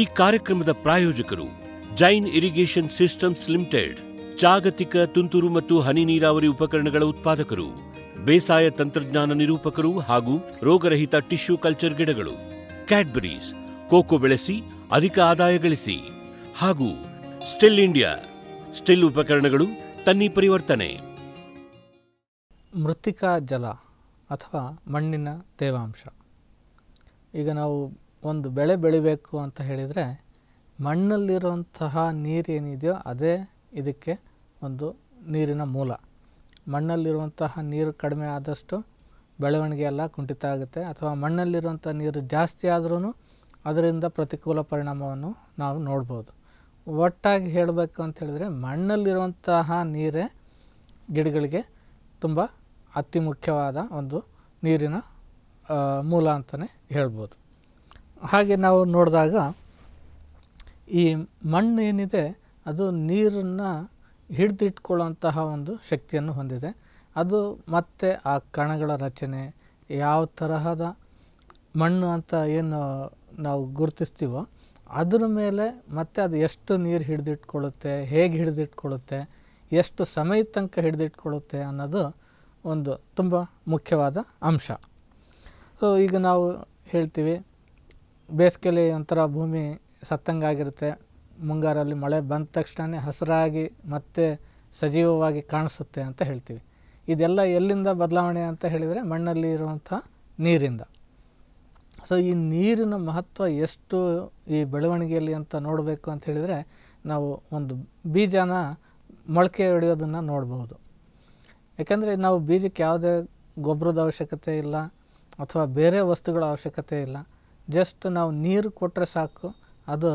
ಈ ಕಾರ್ಯಕ್ರಮದ ಪ್ರಾಯೋಜಕರು ಜೈನ್ ಇರಿಗೇಷನ್ ಸಿಸ್ಟಮ್ಸ್ ಲಿಮಿಟೆಡ್ ಜಾಗತಿಕ ತುಂತುರು ಮತ್ತು ಹನಿ ನೀರಾವರಿ ಉಪಕರಣಗಳ ಉತ್ಪಾದಕರು ಬೇಸಾಯ ತಂತ್ರಜ್ಞಾನ ನಿರೂಪಕರು ಹಾಗೂ ರೋಗರಹಿತ ಟಿಶ್ಯೂ ಕಲ್ಚರ್ ಗಿಡಗಳು ಕ್ಯಾಡ್ಬರೀಸ್ ಕೋಕೋ ಬೆಳೆಸಿ ಅಧಿಕ ಆದಾಯ ಗಳಿಸಿ ಹಾಗೂ ಸ್ಟಿಲ್ ಇಂಡಿಯಾ ಸ್ಟಿಲ್ ಉಪಕರಣಗಳು ತನ್ನಿ ಪರಿವರ್ತನೆ ಮೃತ್ತಿಕಾ ಜಲ ಅಥವಾ ಮಣ್ಣಿನ ತೇವಾಂಶ ಈಗ ನಾವು ಒಂದು ಬೆಳೆ ಬೆಳಿಬೇಕು ಅಂತ ಹೇಳಿದರೆ ಮಣ್ಣಲ್ಲಿರುವಂತಹ ನೀರೇನಿದೆಯೋ ಅದೇ ಇದಕ್ಕೆ ಒಂದು ನೀರಿನ ಮೂಲ ಮಣ್ಣಲ್ಲಿರುವಂತಹ ನೀರು ಕಡಿಮೆ ಆದಷ್ಟು ಬೆಳವಣಿಗೆ ಎಲ್ಲ ಕುಂಠಿತ ಆಗುತ್ತೆ ಅಥವಾ ಮಣ್ಣಲ್ಲಿರುವಂಥ ನೀರು ಜಾಸ್ತಿ ಆದ್ರೂ ಅದರಿಂದ ಪ್ರತಿಕೂಲ ಪರಿಣಾಮವನ್ನು ನಾವು ನೋಡ್ಬೋದು ಒಟ್ಟಾಗಿ ಹೇಳಬೇಕು ಅಂತ ಹೇಳಿದರೆ ಮಣ್ಣಲ್ಲಿರುವಂತಹ ನೀರೇ ಗಿಡಗಳಿಗೆ ತುಂಬ ಅತಿ ಮುಖ್ಯವಾದ ಒಂದು ನೀರಿನ ಮೂಲ ಅಂತಲೇ ಹೇಳ್ಬೋದು ಹಾಗೆ ನಾವು ನೋಡಿದಾಗ ಈ ಮಣ್ಣು ಏನಿದೆ ಅದು ನೀರನ್ನು ಹಿಡ್ದಿಟ್ಕೊಳ್ಳೋಂತಹ ಒಂದು ಶಕ್ತಿಯನ್ನು ಹೊಂದಿದೆ ಅದು ಮತ್ತೆ ಆ ಕಣಗಳ ರಚನೆ ಯಾವ ತರಹದ ಮಣ್ಣು ಅಂತ ಏನು ನಾವು ಗುರುತಿಸ್ತೀವೋ ಅದರ ಮೇಲೆ ಮತ್ತೆ ಅದು ಎಷ್ಟು ನೀರು ಹಿಡಿದಿಟ್ಕೊಳ್ಳುತ್ತೆ ಹೇಗೆ ಹಿಡಿದಿಟ್ಕೊಳ್ಳುತ್ತೆ ಎಷ್ಟು ಸಮಯ ತನಕ ಹಿಡಿದಿಟ್ಕೊಳ್ಳುತ್ತೆ ಅನ್ನೋದು ಒಂದು ತುಂಬ ಮುಖ್ಯವಾದ ಅಂಶ ಸೊ ಈಗ ನಾವು ಹೇಳ್ತೀವಿ ಬೇಸಿಗೆಯಲ್ಲಿ ಒಂಥರ ಭೂಮಿ ಸತ್ತಂಗಾಗಿರುತ್ತೆ ಮುಂಗಾರಲ್ಲಿ ಮಳೆ ಬಂದ ತಕ್ಷಣವೇ ಹಸಿರಾಗಿ ಮತ್ತೆ ಸಜೀವವಾಗಿ ಕಾಣಿಸುತ್ತೆ ಅಂತ ಹೇಳ್ತೀವಿ ಇದೆಲ್ಲ ಎಲ್ಲಿಂದ ಬದಲಾವಣೆ ಅಂತ ಹೇಳಿದರೆ ಮಣ್ಣಲ್ಲಿ ಇರುವಂಥ ನೀರಿಂದ ಸೊ ಈ ನೀರಿನ ಮಹತ್ವ ಎಷ್ಟು ಈ ಬೆಳವಣಿಗೆಯಲ್ಲಿ ಅಂತ ನೋಡಬೇಕು ಅಂತ ಹೇಳಿದರೆ ನಾವು ಒಂದು ಬೀಜನ ಮೊಳಕೆ ಹೊಡೆಯೋದನ್ನು ನೋಡಬಹುದು ಯಾಕಂದರೆ ನಾವು ಬೀಜಕ್ಕೆ ಯಾವುದೇ ಗೊಬ್ಬರದ ಅವಶ್ಯಕತೆ ಇಲ್ಲ ಅಥವಾ ಬೇರೆ ವಸ್ತುಗಳ ಅವಶ್ಯಕತೆ ಇಲ್ಲ ಜಸ್ಟ್ ನಾವು ನೀರು ಕೊಟ್ಟರೆ ಸಾಕು ಅದು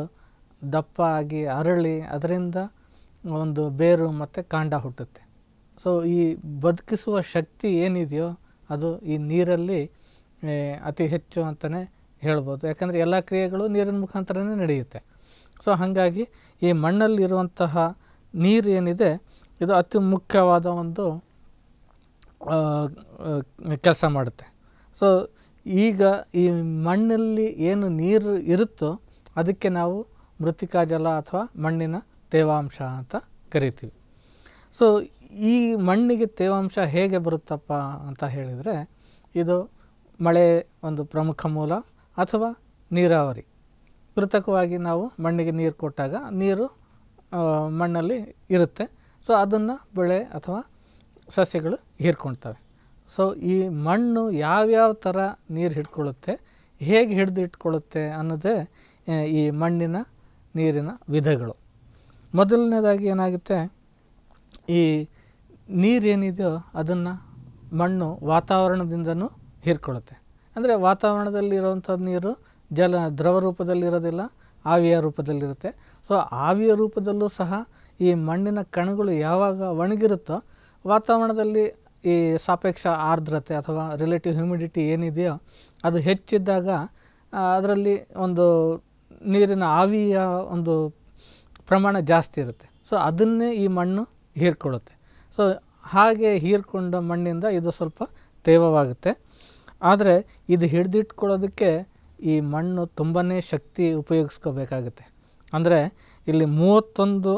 ದಪ್ಪ ಆಗಿ ಅರಳಿ ಅದರಿಂದ ಒಂದು ಬೇರು ಮತ್ತು ಕಾಂಡ ಹುಟ್ಟುತ್ತೆ ಸೊ ಈ ಬದುಕಿಸುವ ಶಕ್ತಿ ಏನಿದೆಯೋ ಅದು ಈ ನೀರಲ್ಲಿ ಅತಿ ಹೆಚ್ಚು ಅಂತಲೇ ಹೇಳ್ಬೋದು ಯಾಕಂದರೆ ಎಲ್ಲ ಕ್ರಿಯೆಗಳು ನೀರಿನ ಮುಖಾಂತರನೇ ನಡೆಯುತ್ತೆ ಸೊ ಹಾಗಾಗಿ ಈ ಮಣ್ಣಲ್ಲಿರುವಂತಹ ನೀರು ಏನಿದೆ ಇದು ಅತಿ ಮುಖ್ಯವಾದ ಒಂದು ಕೆಲಸ ಮಾಡುತ್ತೆ ಸೊ ಈಗ ಈ ಮಣ್ಣಲ್ಲಿ ಏನು ನೀರು ಇರುತ್ತೋ ಅದಕ್ಕೆ ನಾವು ಮೃತ್ತಿಕಾ ಜಲ ಅಥವಾ ಮಣ್ಣಿನ ತೇವಾಂಶ ಅಂತ ಕರಿತೀವಿ ಸೊ ಈ ಮಣ್ಣಿಗೆ ತೇವಾಂಶ ಹೇಗೆ ಬರುತ್ತಪ್ಪ ಅಂತ ಹೇಳಿದರೆ ಇದು ಮಳೆ ಒಂದು ಪ್ರಮುಖ ಮೂಲ ಅಥವಾ ನೀರಾವರಿ ಕೃತಕವಾಗಿ ನಾವು ಮಣ್ಣಿಗೆ ನೀರು ಕೊಟ್ಟಾಗ ನೀರು ಮಣ್ಣಲ್ಲಿ ಇರುತ್ತೆ ಸೊ ಅದನ್ನು ಬೆಳೆ ಅಥವಾ ಸಸ್ಯಗಳು ಹೀರ್ಕೊಳ್ತವೆ ಸೊ ಈ ಮಣ್ಣು ಯಾವ್ಯಾವ ಥರ ನೀರು ಹಿಡ್ಕೊಳ್ಳುತ್ತೆ ಹೇಗೆ ಹಿಡ್ದು ಇಟ್ಕೊಳ್ಳುತ್ತೆ ಅನ್ನೋದೇ ಈ ಮಣ್ಣಿನ ನೀರಿನ ವಿಧಗಳು ಮೊದಲನೇದಾಗಿ ಏನಾಗುತ್ತೆ ಈ ನೀರೇನಿದೆಯೋ ಅದನ್ನು ಮಣ್ಣು ವಾತಾವರಣದಿಂದನೂ ಹೀರ್ಕೊಳ್ಳುತ್ತೆ ಅಂದರೆ ವಾತಾವರಣದಲ್ಲಿರುವಂಥ ನೀರು ಜಲ ದ್ರವ ರೂಪದಲ್ಲಿರೋದಿಲ್ಲ ಆವಿಯ ರೂಪದಲ್ಲಿರುತ್ತೆ ಸೊ ಆವಿಯ ರೂಪದಲ್ಲೂ ಸಹ ಈ ಮಣ್ಣಿನ ಕಣಗಳು ಯಾವಾಗ ಒಣಗಿರುತ್ತೋ ವಾತಾವರಣದಲ್ಲಿ ಈ ಸಾಪೇಕ್ಷ ಆರ್ದ್ರತೆ ಅಥವಾ ರಿಲೇಟಿವ್ ಹ್ಯೂಮಿಡಿಟಿ ಏನಿದೆಯೋ ಅದು ಹೆಚ್ಚಿದ್ದಾಗ ಅದರಲ್ಲಿ ಒಂದು ನೀರಿನ ಆವಿಯ ಒಂದು ಪ್ರಮಾಣ ಜಾಸ್ತಿ ಇರುತ್ತೆ ಸೊ ಅದನ್ನೇ ಈ ಮಣ್ಣು ಹೀರ್ಕೊಳ್ಳುತ್ತೆ ಸೊ ಹಾಗೆ ಹೀರ್ಕೊಂಡ ಮಣ್ಣಿಂದ ಇದು ಸ್ವಲ್ಪ ತೇವವಾಗುತ್ತೆ ಆದರೆ ಇದು ಹಿಡಿದಿಟ್ಕೊಳ್ಳೋದಕ್ಕೆ ಈ ಮಣ್ಣು ತುಂಬಾ ಶಕ್ತಿ ಉಪಯೋಗಿಸ್ಕೋಬೇಕಾಗುತ್ತೆ ಅಂದರೆ ಇಲ್ಲಿ ಮೂವತ್ತೊಂದು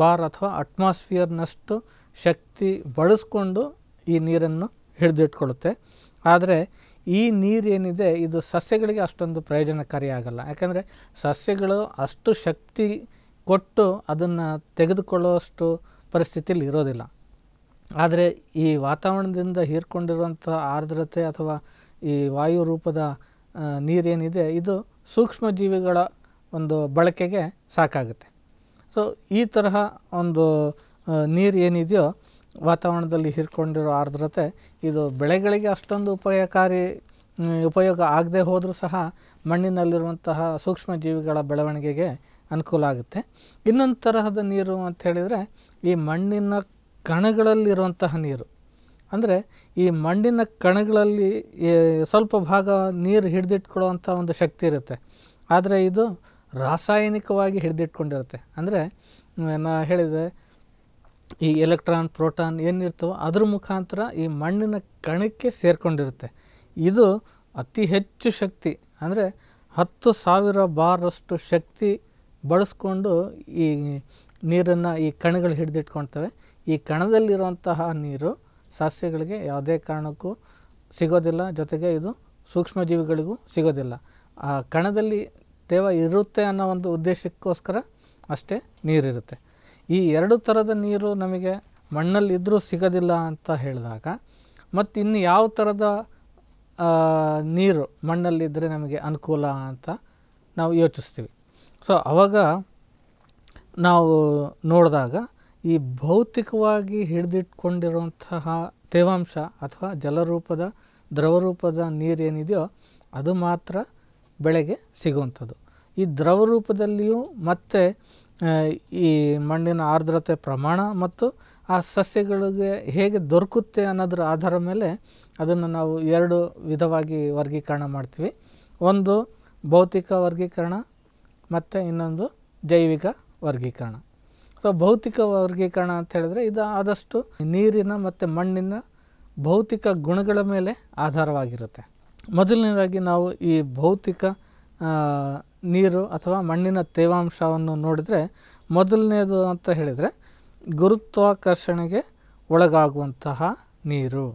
ಬಾರ್ ಅಥವಾ ಅಟ್ಮಾಸ್ಫಿಯರ್ನಷ್ಟು ಶಕ್ತಿ ಬಳಸ್ಕೊಂಡು ಈ ನೀರನ್ನು ಹಿಡಿದಿಟ್ಕೊಳ್ಳುತ್ತೆ ಆದರೆ ಈ ನೀರೇನಿದೆ ಇದು ಸಸ್ಯಗಳಿಗೆ ಅಷ್ಟೊಂದು ಪ್ರಯೋಜನಕಾರಿಯಾಗಲ್ಲ ಯಾಕಂದರೆ ಸಸ್ಯಗಳು ಅಷ್ಟು ಶಕ್ತಿ ಕೊಟ್ಟು ಅದನ್ನು ತೆಗೆದುಕೊಳ್ಳುವಷ್ಟು ಪರಿಸ್ಥಿತಿಯಲ್ಲಿ ಇರೋದಿಲ್ಲ ಆದರೆ ಈ ವಾತಾವರಣದಿಂದ ಹೀರ್ಕೊಂಡಿರುವಂಥ ಆರ್ದ್ರತೆ ಅಥವಾ ಈ ವಾಯು ರೂಪದ ನೀರೇನಿದೆ ಇದು ಸೂಕ್ಷ್ಮ ಜೀವಿಗಳ ಒಂದು ಬಳಕೆಗೆ ಸಾಕಾಗುತ್ತೆ ಸೊ ಈ ತರಹ ಒಂದು ನೀರು ಏನಿದೆಯೋ ವಾತಾವರಣದಲ್ಲಿ ಹಿರ್ಕೊಂಡಿರೋ ಆರ್ದ್ರತೆ ಇದು ಬೆಳೆಗಳಿಗೆ ಅಷ್ಟೊಂದು ಉಪಯೋಗಕಾರಿ ಉಪಯೋಗ ಆಗದೆ ಹೋದರೂ ಸಹ ಮಣ್ಣಿನಲ್ಲಿರುವಂತಹ ಸೂಕ್ಷ್ಮ ಜೀವಿಗಳ ಬೆಳವಣಿಗೆಗೆ ಅನುಕೂಲ ಆಗುತ್ತೆ ಇನ್ನೊಂದು ತರಹದ ನೀರು ಅಂತ ಹೇಳಿದರೆ ಈ ಮಣ್ಣಿನ ಕಣಗಳಲ್ಲಿರುವಂತಹ ನೀರು ಅಂದರೆ ಈ ಮಣ್ಣಿನ ಕಣಗಳಲ್ಲಿ ಸ್ವಲ್ಪ ಭಾಗ ನೀರು ಹಿಡಿದಿಟ್ಕೊಳ್ಳುವಂಥ ಒಂದು ಶಕ್ತಿ ಇರುತ್ತೆ ಆದರೆ ಇದು ರಾಸಾಯನಿಕವಾಗಿ ಹಿಡಿದಿಟ್ಕೊಂಡಿರುತ್ತೆ ಅಂದರೆ ನಾ ಹೇಳಿದೆ ಈ ಎಲೆಕ್ಟ್ರಾನ್ ಪ್ರೋಟಾನ್ ಏನಿರ್ತವೋ ಅದ್ರ ಮುಖಾಂತರ ಈ ಮಣ್ಣಿನ ಕಣಕ್ಕೆ ಸೇರಿಕೊಂಡಿರುತ್ತೆ ಇದು ಅತಿ ಹೆಚ್ಚು ಶಕ್ತಿ ಅಂದರೆ ಹತ್ತು ಸಾವಿರ ಬಾರಷ್ಟು ಶಕ್ತಿ ಬಳಸ್ಕೊಂಡು ಈ ನೀರನ್ನು ಈ ಕಣಗಳು ಹಿಡಿದಿಟ್ಕೊಳ್ತವೆ ಈ ಕಣದಲ್ಲಿರುವಂತಹ ನೀರು ಸಸ್ಯಗಳಿಗೆ ಯಾವುದೇ ಕಾರಣಕ್ಕೂ ಸಿಗೋದಿಲ್ಲ ಜೊತೆಗೆ ಇದು ಸೂಕ್ಷ್ಮಜೀವಿಗಳಿಗೂ ಸಿಗೋದಿಲ್ಲ ಆ ಕಣದಲ್ಲಿ ತೇವ ಇರುತ್ತೆ ಅನ್ನೋ ಒಂದು ಉದ್ದೇಶಕ್ಕೋಸ್ಕರ ಅಷ್ಟೇ ನೀರಿರುತ್ತೆ ಈ ಎರಡು ಥರದ ನೀರು ನಮಗೆ ಮಣ್ಣಲ್ಲಿದ್ದರೂ ಸಿಗೋದಿಲ್ಲ ಅಂತ ಹೇಳಿದಾಗ ಮತ್ತು ಇನ್ನು ಯಾವ ಥರದ ನೀರು ಮಣ್ಣಲ್ಲಿದ್ದರೆ ನಮಗೆ ಅನುಕೂಲ ಅಂತ ನಾವು ಯೋಚಿಸ್ತೀವಿ ಸೊ ಆವಾಗ ನಾವು ನೋಡಿದಾಗ ಈ ಭೌತಿಕವಾಗಿ ಹಿಡಿದಿಟ್ಕೊಂಡಿರುವಂತಹ ತೇವಾಂಶ ಅಥವಾ ಜಲರೂಪದ ದ್ರವರೂಪದ ನೀರೇನಿದೆಯೋ ಅದು ಮಾತ್ರ ಬೆಳೆಗೆ ಸಿಗುವಂಥದ್ದು ಈ ದ್ರವರೂಪದಲ್ಲಿಯೂ ಮತ್ತೆ ಮತ್ತು ಈ ಮಣ್ಣಿನ ಆರ್ದ್ರತೆ ಪ್ರಮಾಣ ಮತ್ತು ಆ ಸಸ್ಯಗಳಿಗೆ ಹೇಗೆ ದೊರಕುತ್ತೆ ಅನ್ನೋದ್ರ ಆಧಾರ ಮೇಲೆ ಅದನ್ನು ನಾವು ಎರಡು ವಿಧವಾಗಿ ವರ್ಗೀಕರಣ ಮಾಡ್ತೀವಿ ಒಂದು ಭೌತಿಕ ವರ್ಗೀಕರಣ ಮತ್ತು ಇನ್ನೊಂದು ಜೈವಿಕ ವರ್ಗೀಕರಣ ಸೊ ಭೌತಿಕ ವರ್ಗೀಕರಣ ಅಂತ ಹೇಳಿದ್ರೆ ಇದು ಆದಷ್ಟು ನೀರಿನ ಮತ್ತು ಮಣ್ಣಿನ ಭೌತಿಕ ಗುಣಗಳ ಮೇಲೆ ಆಧಾರವಾಗಿರುತ್ತೆ ಮೊದಲನೇದಾಗಿ ನಾವು ಈ ಭೌತಿಕ ನೀರು ಅಥವಾ ಮಣ್ಣಿನ ತೇವಾಂಶವನ್ನು ನೋಡಿದರೆ ಮೊದಲನೇದು ಅಂತ ಹೇಳಿದರೆ ಗುರುತ್ವಾಕರ್ಷಣೆಗೆ ಒಳಗಾಗುವಂತಹ ನೀರು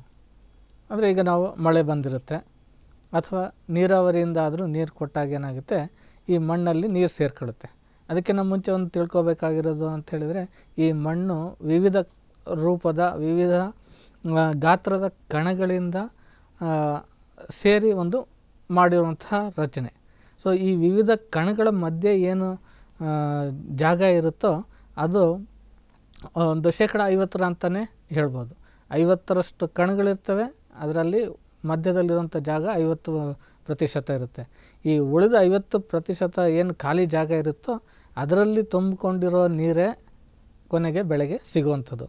ಅಂದರೆ ಈಗ ನಾವು ಮಳೆ ಬಂದಿರುತ್ತೆ ಅಥವಾ ನೀರಾವರಿಯಿಂದ ಆದರೂ ನೀರು ಕೊಟ್ಟಾಗ ಏನಾಗುತ್ತೆ ಈ ಮಣ್ಣಲ್ಲಿ ನೀರು ಸೇರ್ಕೊಳ್ಳುತ್ತೆ ಅದಕ್ಕಿಂತ ಮುಂಚೆ ಒಂದು ತಿಳ್ಕೊಬೇಕಾಗಿರೋದು ಅಂತ ಹೇಳಿದರೆ ಈ ಮಣ್ಣು ವಿವಿಧ ರೂಪದ ವಿವಿಧ ಗಾತ್ರದ ಕಣಗಳಿಂದ ಸೇರಿ ಒಂದು ಮಾಡಿರುವಂತಹ ರಚನೆ ಸೊ ಈ ವಿವಿಧ ಕಣಗಳ ಮಧ್ಯೆ ಏನು ಜಾಗ ಇರುತ್ತೋ ಅದು ಒಂದು ಶೇಕಡ ಐವತ್ತರ ಅಂತಲೇ ಹೇಳ್ಬೋದು ಐವತ್ತರಷ್ಟು ಕಣಗಳಿರ್ತವೆ ಅದರಲ್ಲಿ ಮಧ್ಯದಲ್ಲಿರುವಂಥ ಜಾಗ ಐವತ್ತು ಪ್ರತಿಶತ ಇರುತ್ತೆ ಈ ಉಳಿದ ಐವತ್ತು ಪ್ರತಿಶತ ಏನು ಖಾಲಿ ಜಾಗ ಇರುತ್ತೋ ಅದರಲ್ಲಿ ತುಂಬಿಕೊಂಡಿರೋ ನೀರೇ ಕೊನೆಗೆ ಬೆಳೆಗೆ ಸಿಗುವಂಥದ್ದು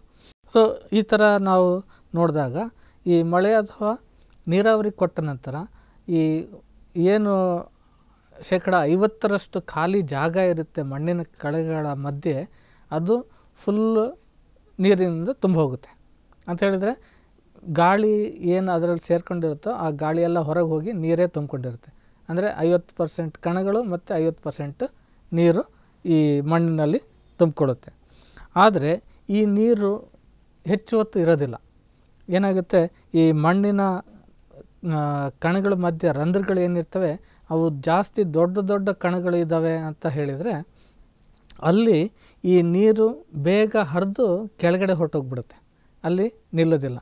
ಸೊ ಈ ಥರ ನಾವು ನೋಡಿದಾಗ ಈ ಮಳೆ ಅಥವಾ ನೀರಾವರಿ ಕೊಟ್ಟ ನಂತರ ಈ ಏನು ಶೇಕಡ ಐವತ್ತರಷ್ಟು ಖಾಲಿ ಜಾಗ ಇರುತ್ತೆ ಮಣ್ಣಿನ ಕಳೆಗಳ ಮಧ್ಯೆ ಅದು ಫುಲ್ ನೀರಿನಿಂದ ತುಂಬ ಹೋಗುತ್ತೆ ಅಂತ ಹೇಳಿದರೆ ಗಾಳಿ ಏನು ಅದರಲ್ಲಿ ಸೇರಿಕೊಂಡಿರುತ್ತೋ ಆ ಗಾಳಿಯೆಲ್ಲ ಹೊರಗೆ ಹೋಗಿ ನೀರೇ ತುಂಬಿಕೊಂಡಿರುತ್ತೆ ಅಂದರೆ ಐವತ್ತು ಪರ್ಸೆಂಟ್ ಕಣಗಳು ಮತ್ತು ಐವತ್ತು ಪರ್ಸೆಂಟ್ ನೀರು ಈ ಮಣ್ಣಿನಲ್ಲಿ ತುಂಬಿಕೊಳ್ಳುತ್ತೆ ಆದರೆ ಈ ನೀರು ಹೆಚ್ಚು ಹೊತ್ತು ಇರೋದಿಲ್ಲ ಏನಾಗುತ್ತೆ ಈ ಮಣ್ಣಿನ ಕಣಗಳ ಮಧ್ಯೆ ರಂಧ್ರಗಳು ಏನಿರ್ತವೆ ಅವು ಜಾಸ್ತಿ ದೊಡ್ಡ ದೊಡ್ಡ ಕಣಗಳಿದ್ದಾವೆ ಅಂತ ಹೇಳಿದರೆ ಅಲ್ಲಿ ಈ ನೀರು ಬೇಗ ಹರಿದು ಕೆಳಗಡೆ ಹೊರಟೋಗ್ಬಿಡುತ್ತೆ ಅಲ್ಲಿ ನಿಲ್ಲೋದಿಲ್ಲ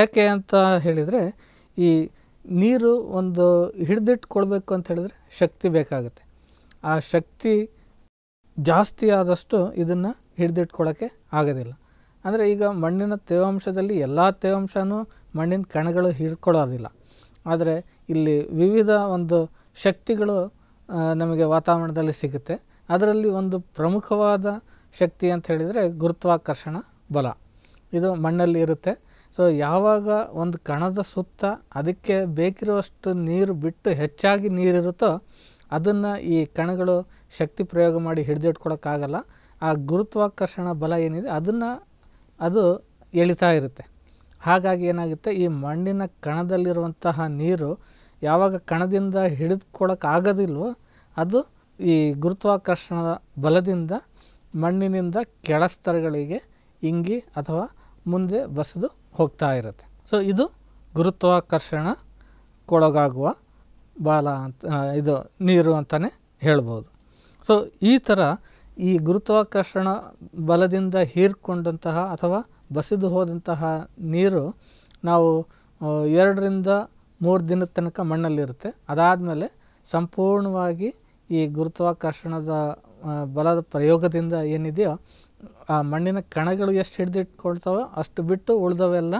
ಯಾಕೆ ಅಂತ ಹೇಳಿದರೆ ಈ ನೀರು ಒಂದು ಹಿಡಿದಿಟ್ಕೊಳ್ಬೇಕು ಅಂತ ಹೇಳಿದರೆ ಶಕ್ತಿ ಬೇಕಾಗುತ್ತೆ ಆ ಶಕ್ತಿ ಜಾಸ್ತಿ ಆದಷ್ಟು ಇದನ್ನು ಹಿಡಿದಿಟ್ಕೊಳ್ಳೋಕ್ಕೆ ಆಗೋದಿಲ್ಲ ಅಂದರೆ ಈಗ ಮಣ್ಣಿನ ತೇವಾಂಶದಲ್ಲಿ ಎಲ್ಲ ತೇವಾಂಶವೂ ಮಣ್ಣಿನ ಕಣಗಳು ಹಿಡ್ಕೊಳ್ಳೋದಿಲ್ಲ ಆದರೆ ಇಲ್ಲಿ ವಿವಿಧ ಒಂದು ಶಕ್ತಿಗಳು ನಮಗೆ ವಾತಾವರಣದಲ್ಲಿ ಸಿಗುತ್ತೆ ಅದರಲ್ಲಿ ಒಂದು ಪ್ರಮುಖವಾದ ಶಕ್ತಿ ಅಂತ ಹೇಳಿದರೆ ಗುರುತ್ವಾಕರ್ಷಣ ಬಲ ಇದು ಮಣ್ಣಲ್ಲಿ ಇರುತ್ತೆ ಸೊ ಯಾವಾಗ ಒಂದು ಕಣದ ಸುತ್ತ ಅದಕ್ಕೆ ಬೇಕಿರುವಷ್ಟು ನೀರು ಬಿಟ್ಟು ಹೆಚ್ಚಾಗಿ ನೀರಿರುತ್ತೋ ಅದನ್ನು ಈ ಕಣಗಳು ಶಕ್ತಿ ಪ್ರಯೋಗ ಮಾಡಿ ಹಿಡಿದಿಟ್ಕೊಳಕ್ಕಾಗಲ್ಲ ಆ ಗುರುತ್ವಾಕರ್ಷಣ ಬಲ ಏನಿದೆ ಅದನ್ನು ಅದು ಎಳಿತಾ ಇರುತ್ತೆ ಹಾಗಾಗಿ ಏನಾಗುತ್ತೆ ಈ ಮಣ್ಣಿನ ಕಣದಲ್ಲಿರುವಂತಹ ನೀರು ಯಾವಾಗ ಕಣದಿಂದ ಆಗೋದಿಲ್ವೋ ಅದು ಈ ಗುರುತ್ವಾಕರ್ಷಣದ ಬಲದಿಂದ ಮಣ್ಣಿನಿಂದ ಕೆಳಸ್ತರಗಳಿಗೆ ಇಂಗಿ ಅಥವಾ ಮುಂದೆ ಬಸದು ಹೋಗ್ತಾ ಇರುತ್ತೆ ಸೊ ಇದು ಗುರುತ್ವಾಕರ್ಷಣಕ್ಕೊಳಗಾಗುವ ಬಾಲ ಅಂತ ಇದು ನೀರು ಅಂತಲೇ ಹೇಳ್ಬೋದು ಸೊ ಈ ಥರ ಈ ಗುರುತ್ವಾಕರ್ಷಣ ಬಲದಿಂದ ಹೀರ್ಕೊಂಡಂತಹ ಅಥವಾ ಬಸಿದು ಹೋದಂತಹ ನೀರು ನಾವು ಎರಡರಿಂದ ಮೂರು ದಿನದ ತನಕ ಮಣ್ಣಲ್ಲಿರುತ್ತೆ ಅದಾದಮೇಲೆ ಸಂಪೂರ್ಣವಾಗಿ ಈ ಗುರುತ್ವಾಕರ್ಷಣದ ಬಲದ ಪ್ರಯೋಗದಿಂದ ಏನಿದೆಯೋ ಆ ಮಣ್ಣಿನ ಕಣಗಳು ಎಷ್ಟು ಹಿಡಿದಿಟ್ಕೊಳ್ತಾವೋ ಅಷ್ಟು ಬಿಟ್ಟು ಉಳಿದವೆಲ್ಲ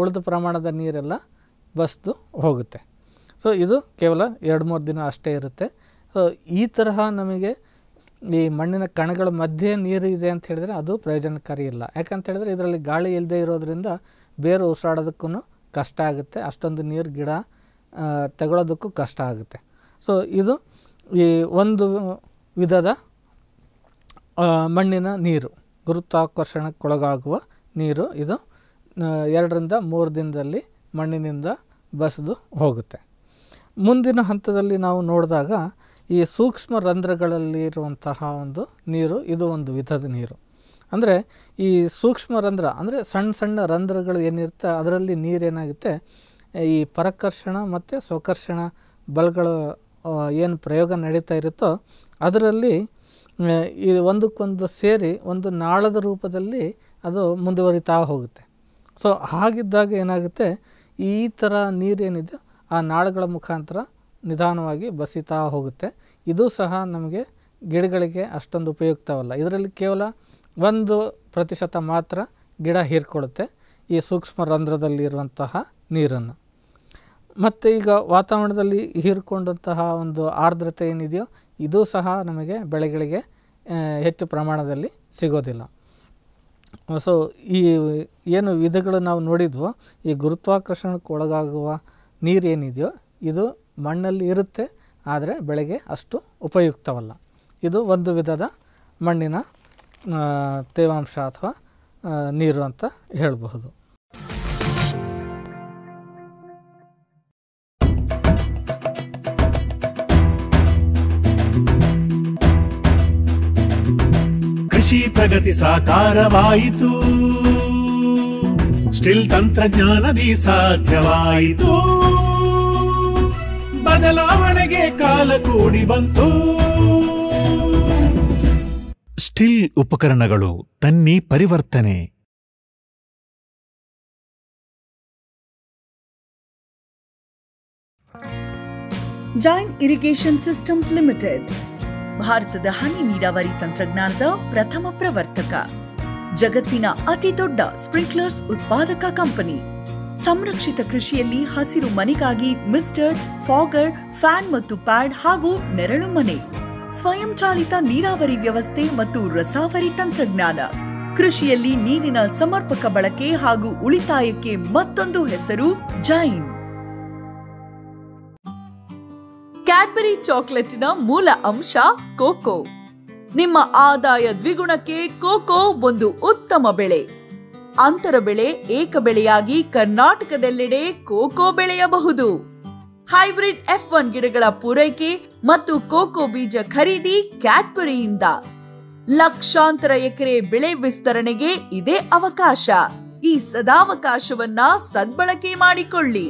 ಉಳಿದ ಪ್ರಮಾಣದ ನೀರೆಲ್ಲ ಬಸ್ದು ಹೋಗುತ್ತೆ ಸೊ ಇದು ಕೇವಲ ಎರಡು ಮೂರು ದಿನ ಅಷ್ಟೇ ಇರುತ್ತೆ ಸೊ ಈ ತರಹ ನಮಗೆ ಈ ಮಣ್ಣಿನ ಕಣಗಳ ಮಧ್ಯೆ ನೀರು ಇದೆ ಅಂತ ಹೇಳಿದರೆ ಅದು ಪ್ರಯೋಜನಕಾರಿ ಇಲ್ಲ ಯಾಕಂತ ಹೇಳಿದ್ರೆ ಇದರಲ್ಲಿ ಗಾಳಿ ಇಲ್ಲದೆ ಇರೋದರಿಂದ ಬೇರು ಉಸಿರಾಡೋದಕ್ಕೂ ಕಷ್ಟ ಆಗುತ್ತೆ ಅಷ್ಟೊಂದು ನೀರು ಗಿಡ ತಗೊಳ್ಳೋದಕ್ಕೂ ಕಷ್ಟ ಆಗುತ್ತೆ ಸೊ ಇದು ಈ ಒಂದು ವಿಧದ ಮಣ್ಣಿನ ನೀರು ಗುರುತ್ವಾಕರ್ಷಣಕ್ಕೊಳಗಾಗುವ ನೀರು ಇದು ಎರಡರಿಂದ ಮೂರು ದಿನದಲ್ಲಿ ಮಣ್ಣಿನಿಂದ ಬಸಿದು ಹೋಗುತ್ತೆ ಮುಂದಿನ ಹಂತದಲ್ಲಿ ನಾವು ನೋಡಿದಾಗ ಈ ಸೂಕ್ಷ್ಮ ರಂಧ್ರಗಳಲ್ಲಿ ಇರುವಂತಹ ಒಂದು ನೀರು ಇದು ಒಂದು ವಿಧದ ನೀರು ಅಂದರೆ ಈ ಸೂಕ್ಷ್ಮ ರಂಧ್ರ ಅಂದರೆ ಸಣ್ಣ ಸಣ್ಣ ರಂಧ್ರಗಳು ಏನಿರುತ್ತೆ ಅದರಲ್ಲಿ ನೀರೇನಾಗುತ್ತೆ ಈ ಪರಕರ್ಷಣ ಮತ್ತು ಸ್ವಕರ್ಷಣ ಬಲ್ಗಳು ಏನು ಪ್ರಯೋಗ ನಡೀತಾ ಇರುತ್ತೋ ಅದರಲ್ಲಿ ಈ ಒಂದಕ್ಕೊಂದು ಸೇರಿ ಒಂದು ನಾಳದ ರೂಪದಲ್ಲಿ ಅದು ಮುಂದುವರಿತಾ ಹೋಗುತ್ತೆ ಸೊ ಹಾಗಿದ್ದಾಗ ಏನಾಗುತ್ತೆ ಈ ಥರ ನೀರೇನಿದೆ ಆ ನಾಳಗಳ ಮುಖಾಂತರ ನಿಧಾನವಾಗಿ ಬಸಿತಾ ಹೋಗುತ್ತೆ ಇದು ಸಹ ನಮಗೆ ಗಿಡಗಳಿಗೆ ಅಷ್ಟೊಂದು ಉಪಯುಕ್ತವಲ್ಲ ಇದರಲ್ಲಿ ಕೇವಲ ಒಂದು ಪ್ರತಿಶತ ಮಾತ್ರ ಗಿಡ ಹೀರ್ಕೊಳ್ಳುತ್ತೆ ಈ ಸೂಕ್ಷ್ಮ ರಂಧ್ರದಲ್ಲಿರುವಂತಹ ನೀರನ್ನು ಮತ್ತು ಈಗ ವಾತಾವರಣದಲ್ಲಿ ಹೀರ್ಕೊಂಡಂತಹ ಒಂದು ಆರ್ದ್ರತೆ ಏನಿದೆಯೋ ಇದು ಸಹ ನಮಗೆ ಬೆಳೆಗಳಿಗೆ ಹೆಚ್ಚು ಪ್ರಮಾಣದಲ್ಲಿ ಸಿಗೋದಿಲ್ಲ ಸೊ ಈ ಏನು ವಿಧಗಳು ನಾವು ನೋಡಿದ್ವೋ ಈ ಗುರುತ್ವಾಕರ್ಷಣಕ್ಕೆ ಒಳಗಾಗುವ ನೀರೇನಿದೆಯೋ ಇದು ಮಣ್ಣಲ್ಲಿ ಇರುತ್ತೆ ಆದರೆ ಬೆಳೆಗೆ ಅಷ್ಟು ಉಪಯುಕ್ತವಲ್ಲ ಇದು ಒಂದು ವಿಧದ ಮಣ್ಣಿನ ತೇವಾಂಶ ಅಥವಾ ನೀರು ಅಂತ ಹೇಳಬಹುದು ಕೃಷಿ ಪ್ರಗತಿ ಸಾಕಾರವಾಯಿತು ಸ್ಟಿಲ್ ತಂತ್ರಜ್ಞಾನದಿ ಸಾಧ್ಯವಾಯಿತು ಬದಲಾವಣೆಗೆ ಕಾಲ ಕೂಡಿ ಬಂತು ಸ್ಟಿಲ್ ಉಪಕರಣಗಳು ತನ್ನಿ ಪರಿವರ್ತನೆ ಜಾಯಿನ್ ಇರಿಗೇಷನ್ ಸಿಸ್ಟಮ್ಸ್ ಲಿಮಿಟೆಡ್ ಭಾರತದ ಹನಿ ನೀರಾವರಿ ತಂತ್ರಜ್ಞಾನದ ಪ್ರಥಮ ಪ್ರವರ್ತಕ ಜಗತ್ತಿನ ಅತಿ ದೊಡ್ಡ ಸ್ಪ್ರಿಂಕ್ಲರ್ಸ್ ಉತ್ಪಾದಕ ಕಂಪನಿ ಸಂರಕ್ಷಿತ ಕೃಷಿಯಲ್ಲಿ ಹಸಿರು ಮನೆಗಾಗಿ ಮಿಸ್ಟರ್ಡ್ ಫಾಗರ್ ಫ್ಯಾನ್ ಮತ್ತು ಪ್ಯಾಡ್ ಹಾಗೂ ನೆರಳು ಮನೆ ಸ್ವಯಂಚಾಲಿತ ನೀರಾವರಿ ವ್ಯವಸ್ಥೆ ಮತ್ತು ರಸಾವರಿ ತಂತ್ರಜ್ಞಾನ ಕೃಷಿಯಲ್ಲಿ ನೀರಿನ ಸಮರ್ಪಕ ಬಳಕೆ ಹಾಗೂ ಉಳಿತಾಯಕ್ಕೆ ಮತ್ತೊಂದು ಹೆಸರು ಜೈನ್ ಕ್ಯಾಡ್ಬರಿ ಚಾಕ್ಲೇಟ್ನ ಮೂಲ ಅಂಶ ಕೋಕೋ ನಿಮ್ಮ ಆದಾಯ ದ್ವಿಗುಣಕ್ಕೆ ಕೋಕೋ ಒಂದು ಉತ್ತಮ ಬೆಳೆ ಅಂತರ ಬೆಳೆ ಏಕ ಬೆಳೆಯಾಗಿ ಕರ್ನಾಟಕದೆಲ್ಲೆಡೆ ಕೋಕೋ ಬೆಳೆಯಬಹುದು ಹೈಬ್ರಿಡ್ ಎಫ್ ಒನ್ ಗಿಡಗಳ ಪೂರೈಕೆ ಮತ್ತು ಕೋಕೋ ಬೀಜ ಖರೀದಿ ಕ್ಯಾಟ್ಬರಿಯಿಂದ ಲಕ್ಷಾಂತರ ಎಕರೆ ಬೆಳೆ ವಿಸ್ತರಣೆಗೆ ಇದೇ ಅವಕಾಶ ಈ ಸದಾವಕಾಶವನ್ನ ಸದ್ಬಳಕೆ ಮಾಡಿಕೊಳ್ಳಿ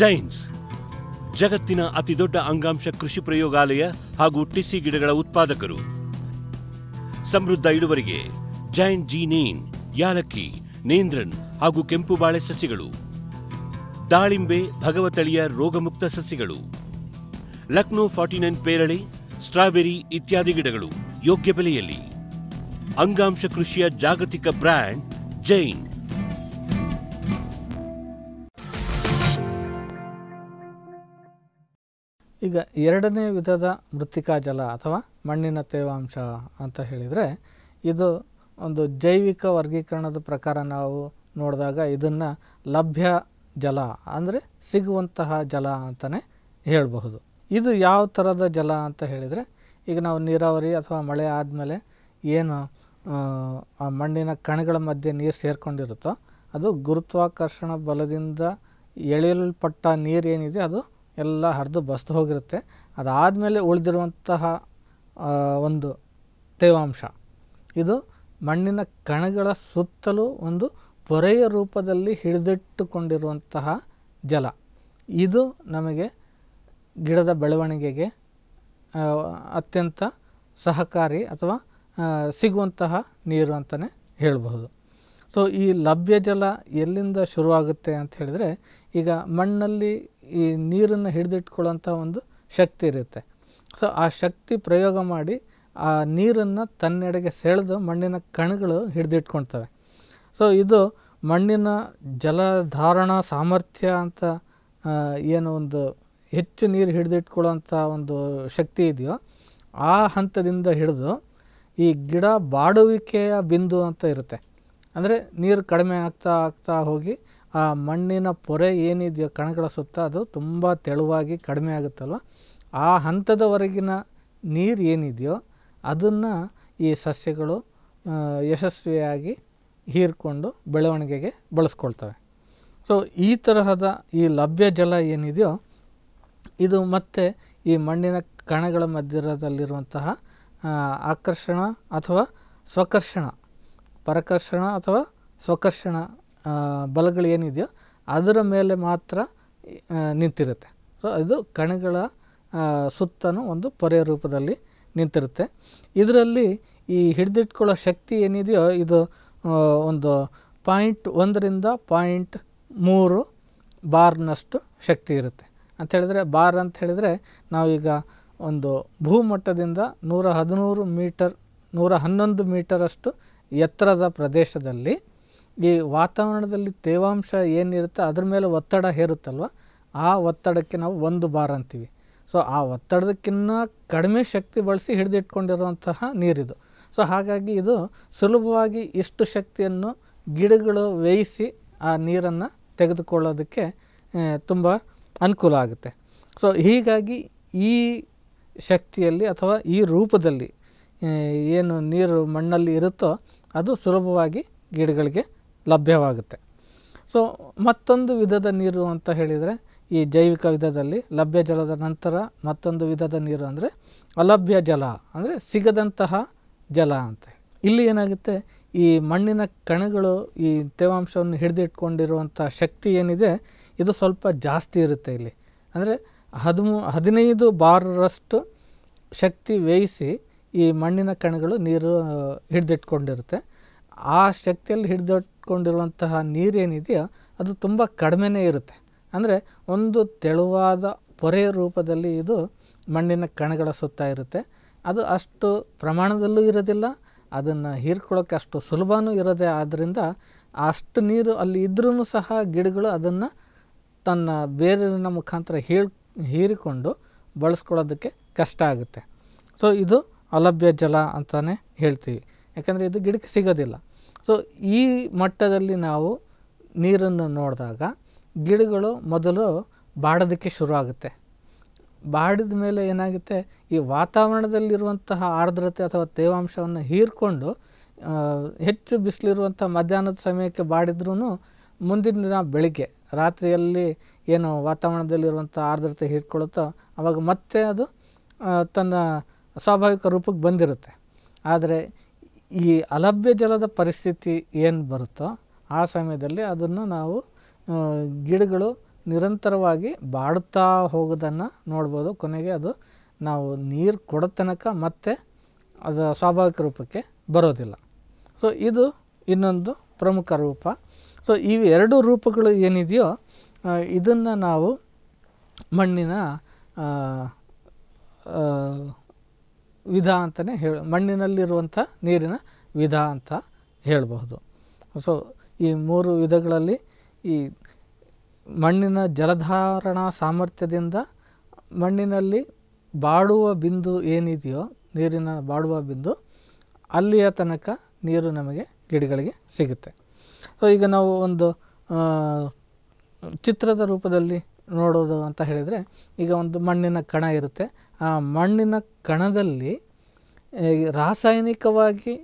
ಜೈನ್ಸ್ ಜಗತ್ತಿನ ಅತಿದೊಡ್ಡ ಅಂಗಾಂಶ ಕೃಷಿ ಪ್ರಯೋಗಾಲಯ ಹಾಗೂ ಟಿಸಿ ಗಿಡಗಳ ಉತ್ಪಾದಕರು ಸಮೃದ್ಧ ಇಳುವರಿಗೆ ಜೈನ್ ಜೀನೇನ್ ಯಾಲಕ್ಕಿ ನೇಂದ್ರನ್ ಹಾಗೂ ಕೆಂಪು ಬಾಳೆ ಸಸಿಗಳು ದಾಳಿಂಬೆ ಭಗವತಳಿಯ ರೋಗಮುಕ್ತ ಸಸಿಗಳು ಲಕ್ನೋ ಫಾರ್ಟಿ ನೈನ್ ಪೇರಳೆ ಸ್ಟ್ರಾಬೆರಿ ಇತ್ಯಾದಿ ಗಿಡಗಳು ಯೋಗ್ಯ ಬೆಲೆಯಲ್ಲಿ ಅಂಗಾಂಶ ಕೃಷಿಯ ಜಾಗತಿಕ ಬ್ರ್ಯಾಂಡ್ ಜೈನ್ ಈಗ ಎರಡನೇ ವಿಧದ ಮೃತ್ತಿಕಾ ಜಲ ಅಥವಾ ಮಣ್ಣಿನ ತೇವಾಂಶ ಅಂತ ಹೇಳಿದರೆ ಇದು ಒಂದು ಜೈವಿಕ ವರ್ಗೀಕರಣದ ಪ್ರಕಾರ ನಾವು ನೋಡಿದಾಗ ಇದನ್ನು ಲಭ್ಯ ಜಲ ಅಂದರೆ ಸಿಗುವಂತಹ ಜಲ ಅಂತಲೇ ಹೇಳಬಹುದು ಇದು ಯಾವ ಥರದ ಜಲ ಅಂತ ಹೇಳಿದರೆ ಈಗ ನಾವು ನೀರಾವರಿ ಅಥವಾ ಮಳೆ ಆದಮೇಲೆ ಏನು ಆ ಮಣ್ಣಿನ ಕಣಗಳ ಮಧ್ಯೆ ನೀರು ಸೇರಿಕೊಂಡಿರುತ್ತೋ ಅದು ಗುರುತ್ವಾಕರ್ಷಣ ಬಲದಿಂದ ಎಳೆಯಲ್ಪಟ್ಟ ನೀರು ಏನಿದೆ ಅದು ಎಲ್ಲ ಹರಿದು ಬಸ್ದು ಹೋಗಿರುತ್ತೆ ಅದಾದಮೇಲೆ ಉಳಿದಿರುವಂತಹ ಒಂದು ತೇವಾಂಶ ಇದು ಮಣ್ಣಿನ ಕಣಗಳ ಸುತ್ತಲೂ ಒಂದು ಪೊರೆಯ ರೂಪದಲ್ಲಿ ಹಿಡಿದಿಟ್ಟುಕೊಂಡಿರುವಂತಹ ಜಲ ಇದು ನಮಗೆ ಗಿಡದ ಬೆಳವಣಿಗೆಗೆ ಅತ್ಯಂತ ಸಹಕಾರಿ ಅಥವಾ ಸಿಗುವಂತಹ ನೀರು ಅಂತಲೇ ಹೇಳಬಹುದು ಸೊ ಈ ಲಭ್ಯ ಜಲ ಎಲ್ಲಿಂದ ಶುರುವಾಗುತ್ತೆ ಅಂತ ಹೇಳಿದರೆ ಈಗ ಮಣ್ಣಲ್ಲಿ ಈ ನೀರನ್ನು ಹಿಡಿದಿಟ್ಕೊಳ್ಳೋಂಥ ಒಂದು ಶಕ್ತಿ ಇರುತ್ತೆ ಸೊ ಆ ಶಕ್ತಿ ಪ್ರಯೋಗ ಮಾಡಿ ಆ ನೀರನ್ನು ತನ್ನೆಡೆಗೆ ಸೆಳೆದು ಮಣ್ಣಿನ ಕಣಗಳು ಹಿಡಿದಿಟ್ಕೊಳ್ತವೆ ಸೊ ಇದು ಮಣ್ಣಿನ ಜಲಧಾರಣ ಸಾಮರ್ಥ್ಯ ಅಂತ ಏನು ಒಂದು ಹೆಚ್ಚು ನೀರು ಹಿಡಿದಿಟ್ಕೊಳ್ಳೋಂಥ ಒಂದು ಶಕ್ತಿ ಇದೆಯೋ ಆ ಹಂತದಿಂದ ಹಿಡಿದು ಈ ಗಿಡ ಬಾಡುವಿಕೆಯ ಬಿಂದು ಅಂತ ಇರುತ್ತೆ ಅಂದರೆ ನೀರು ಕಡಿಮೆ ಆಗ್ತಾ ಆಗ್ತಾ ಹೋಗಿ ಆ ಮಣ್ಣಿನ ಪೊರೆ ಏನಿದೆಯೋ ಕಣಗಳ ಸುತ್ತ ಅದು ತುಂಬ ತೆಳುವಾಗಿ ಕಡಿಮೆ ಆಗುತ್ತಲ್ವ ಆ ಹಂತದವರೆಗಿನ ನೀರು ಏನಿದೆಯೋ ಅದನ್ನು ಈ ಸಸ್ಯಗಳು ಯಶಸ್ವಿಯಾಗಿ ಹೀರಿಕೊಂಡು ಬೆಳವಣಿಗೆಗೆ ಬಳಸ್ಕೊಳ್ತವೆ ಸೊ ಈ ತರಹದ ಈ ಲಭ್ಯ ಜಲ ಏನಿದೆಯೋ ಇದು ಮತ್ತೆ ಈ ಮಣ್ಣಿನ ಕಣಗಳ ಮಧ್ಯದಲ್ಲಿರುವಂತಹ ಆಕರ್ಷಣ ಅಥವಾ ಸ್ವಕರ್ಷಣ ಪರಕರ್ಷಣ ಅಥವಾ ಸ್ವಕರ್ಷಣ ಬಲಗಳು ಏನಿದೆಯೋ ಅದರ ಮೇಲೆ ಮಾತ್ರ ನಿಂತಿರುತ್ತೆ ಸೊ ಇದು ಕಣಗಳ ಸುತ್ತನೂ ಒಂದು ಪೊರೆಯ ರೂಪದಲ್ಲಿ ನಿಂತಿರುತ್ತೆ ಇದರಲ್ಲಿ ಈ ಹಿಡಿದಿಟ್ಕೊಳ್ಳೋ ಶಕ್ತಿ ಏನಿದೆಯೋ ಇದು ಒಂದು ಪಾಯಿಂಟ್ ಒಂದರಿಂದ ಪಾಯಿಂಟ್ ಮೂರು ಬಾರ್ನಷ್ಟು ಶಕ್ತಿ ಇರುತ್ತೆ ಅಂತ ಹೇಳಿದರೆ ಬಾರ್ ಅಂತ ಹೇಳಿದರೆ ನಾವೀಗ ಒಂದು ಭೂಮಟ್ಟದಿಂದ ನೂರ ಹದಿಮೂರು ಮೀಟರ್ ನೂರ ಹನ್ನೊಂದು ಮೀಟರಷ್ಟು ಎತ್ತರದ ಪ್ರದೇಶದಲ್ಲಿ ಈ ವಾತಾವರಣದಲ್ಲಿ ತೇವಾಂಶ ಏನಿರುತ್ತೆ ಅದ್ರ ಮೇಲೆ ಒತ್ತಡ ಹೇರುತ್ತಲ್ವ ಆ ಒತ್ತಡಕ್ಕೆ ನಾವು ಒಂದು ಬಾರ್ ಅಂತೀವಿ ಸೊ ಆ ಒತ್ತಡದಕ್ಕಿಂತ ಕಡಿಮೆ ಶಕ್ತಿ ಬಳಸಿ ಹಿಡಿದಿಟ್ಕೊಂಡಿರುವಂತಹ ನೀರಿದು ಸೊ ಹಾಗಾಗಿ ಇದು ಸುಲಭವಾಗಿ ಇಷ್ಟು ಶಕ್ತಿಯನ್ನು ಗಿಡಗಳು ವೇಯಿಸಿ ಆ ನೀರನ್ನು ತೆಗೆದುಕೊಳ್ಳೋದಕ್ಕೆ ತುಂಬ ಅನುಕೂಲ ಆಗುತ್ತೆ ಸೊ ಹೀಗಾಗಿ ಈ ಶಕ್ತಿಯಲ್ಲಿ ಅಥವಾ ಈ ರೂಪದಲ್ಲಿ ಏನು ನೀರು ಮಣ್ಣಲ್ಲಿ ಇರುತ್ತೋ ಅದು ಸುಲಭವಾಗಿ ಗಿಡಗಳಿಗೆ ಲಭ್ಯವಾಗುತ್ತೆ ಸೊ ಮತ್ತೊಂದು ವಿಧದ ನೀರು ಅಂತ ಹೇಳಿದರೆ ಈ ಜೈವಿಕ ವಿಧದಲ್ಲಿ ಲಭ್ಯ ಜಲದ ನಂತರ ಮತ್ತೊಂದು ವಿಧದ ನೀರು ಅಂದರೆ ಅಲಭ್ಯ ಜಲ ಅಂದರೆ ಸಿಗದಂತಹ ಜಲ ಅಂತ ಇಲ್ಲಿ ಏನಾಗುತ್ತೆ ಈ ಮಣ್ಣಿನ ಕಣಗಳು ಈ ತೇವಾಂಶವನ್ನು ಹಿಡಿದಿಟ್ಕೊಂಡಿರುವಂಥ ಶಕ್ತಿ ಏನಿದೆ ಇದು ಸ್ವಲ್ಪ ಜಾಸ್ತಿ ಇರುತ್ತೆ ಇಲ್ಲಿ ಅಂದರೆ ಹದಿಮೂ ಹದಿನೈದು ಬಾರರಷ್ಟು ಶಕ್ತಿ ವ್ಯಯಿಸಿ ಈ ಮಣ್ಣಿನ ಕಣಗಳು ನೀರು ಹಿಡಿದಿಟ್ಕೊಂಡಿರುತ್ತೆ ಆ ಶಕ್ತಿಯಲ್ಲಿ ಹಿಡಿದಿಟ್ಕೊಂಡಿರುವಂತಹ ನೀರೇನಿದೆಯೋ ಅದು ತುಂಬ ಕಡಿಮೆನೇ ಇರುತ್ತೆ ಅಂದರೆ ಒಂದು ತೆಳುವಾದ ಪೊರೆಯ ರೂಪದಲ್ಲಿ ಇದು ಮಣ್ಣಿನ ಕಣಗಳ ಸುತ್ತ ಇರುತ್ತೆ ಅದು ಅಷ್ಟು ಪ್ರಮಾಣದಲ್ಲೂ ಇರೋದಿಲ್ಲ ಅದನ್ನು ಹೀರ್ಕೊಳ್ಳೋಕ್ಕೆ ಅಷ್ಟು ಸುಲಭವೂ ಇರೋದೇ ಆದ್ದರಿಂದ ಅಷ್ಟು ನೀರು ಅಲ್ಲಿ ಇದ್ರೂ ಸಹ ಗಿಡಗಳು ಅದನ್ನು ತನ್ನ ಬೇರಿನ ಮುಖಾಂತರ ಹೀಳ್ ಹೀರಿಕೊಂಡು ಬಳಸ್ಕೊಳ್ಳೋದಕ್ಕೆ ಕಷ್ಟ ಆಗುತ್ತೆ ಸೊ ಇದು ಅಲಭ್ಯ ಜಲ ಅಂತಲೇ ಹೇಳ್ತೀವಿ ಯಾಕಂದರೆ ಇದು ಗಿಡಕ್ಕೆ ಸಿಗೋದಿಲ್ಲ ಸೊ ಈ ಮಟ್ಟದಲ್ಲಿ ನಾವು ನೀರನ್ನು ನೋಡಿದಾಗ ಗಿಡಗಳು ಮೊದಲು ಬಾಡೋದಕ್ಕೆ ಶುರು ಆಗುತ್ತೆ ಬಾಡಿದ ಮೇಲೆ ಏನಾಗುತ್ತೆ ಈ ವಾತಾವರಣದಲ್ಲಿರುವಂತಹ ಆರ್ದ್ರತೆ ಅಥವಾ ತೇವಾಂಶವನ್ನು ಹೀರ್ಕೊಂಡು ಹೆಚ್ಚು ಬಿಸಿಲಿರುವಂಥ ಮಧ್ಯಾಹ್ನದ ಸಮಯಕ್ಕೆ ಬಾಡಿದ್ರೂ ಮುಂದಿನ ದಿನ ಬೆಳಿಗ್ಗೆ ರಾತ್ರಿಯಲ್ಲಿ ಏನು ವಾತಾವರಣದಲ್ಲಿರುವಂಥ ಆರ್ದ್ರತೆ ಹೀರ್ಕೊಳ್ಳುತ್ತೋ ಆವಾಗ ಮತ್ತೆ ಅದು ತನ್ನ ಸ್ವಾಭಾವಿಕ ರೂಪಕ್ಕೆ ಬಂದಿರುತ್ತೆ ಆದರೆ ಈ ಅಲಭ್ಯ ಜಲದ ಪರಿಸ್ಥಿತಿ ಏನು ಬರುತ್ತೋ ಆ ಸಮಯದಲ್ಲಿ ಅದನ್ನು ನಾವು ಗಿಡಗಳು ನಿರಂತರವಾಗಿ ಬಾಡುತ್ತಾ ಹೋಗೋದನ್ನು ನೋಡ್ಬೋದು ಕೊನೆಗೆ ಅದು ನಾವು ನೀರು ಕೊಡೋ ತನಕ ಮತ್ತೆ ಅದು ಸ್ವಾಭಾವಿಕ ರೂಪಕ್ಕೆ ಬರೋದಿಲ್ಲ ಸೊ ಇದು ಇನ್ನೊಂದು ಪ್ರಮುಖ ರೂಪ ಸೊ ಎರಡು ರೂಪಗಳು ಏನಿದೆಯೋ ಇದನ್ನು ನಾವು ಮಣ್ಣಿನ ವಿಧ ಅಂತಲೇ ಹೇಳ ಮಣ್ಣಿನಲ್ಲಿರುವಂಥ ನೀರಿನ ವಿಧ ಅಂತ ಹೇಳಬಹುದು ಸೊ ಈ ಮೂರು ವಿಧಗಳಲ್ಲಿ ಈ ಮಣ್ಣಿನ ಜಲಧಾರಣಾ ಸಾಮರ್ಥ್ಯದಿಂದ ಮಣ್ಣಿನಲ್ಲಿ ಬಾಡುವ ಬಿಂದು ಏನಿದೆಯೋ ನೀರಿನ ಬಾಡುವ ಬಿಂದು ಅಲ್ಲಿಯ ತನಕ ನೀರು ನಮಗೆ ಗಿಡಗಳಿಗೆ ಸಿಗುತ್ತೆ ಸೊ ಈಗ ನಾವು ಒಂದು ಚಿತ್ರದ ರೂಪದಲ್ಲಿ ನೋಡೋದು ಅಂತ ಹೇಳಿದರೆ ಈಗ ಒಂದು ಮಣ್ಣಿನ ಕಣ ಇರುತ್ತೆ ಆ ಮಣ್ಣಿನ ಕಣದಲ್ಲಿ ರಾಸಾಯನಿಕವಾಗಿ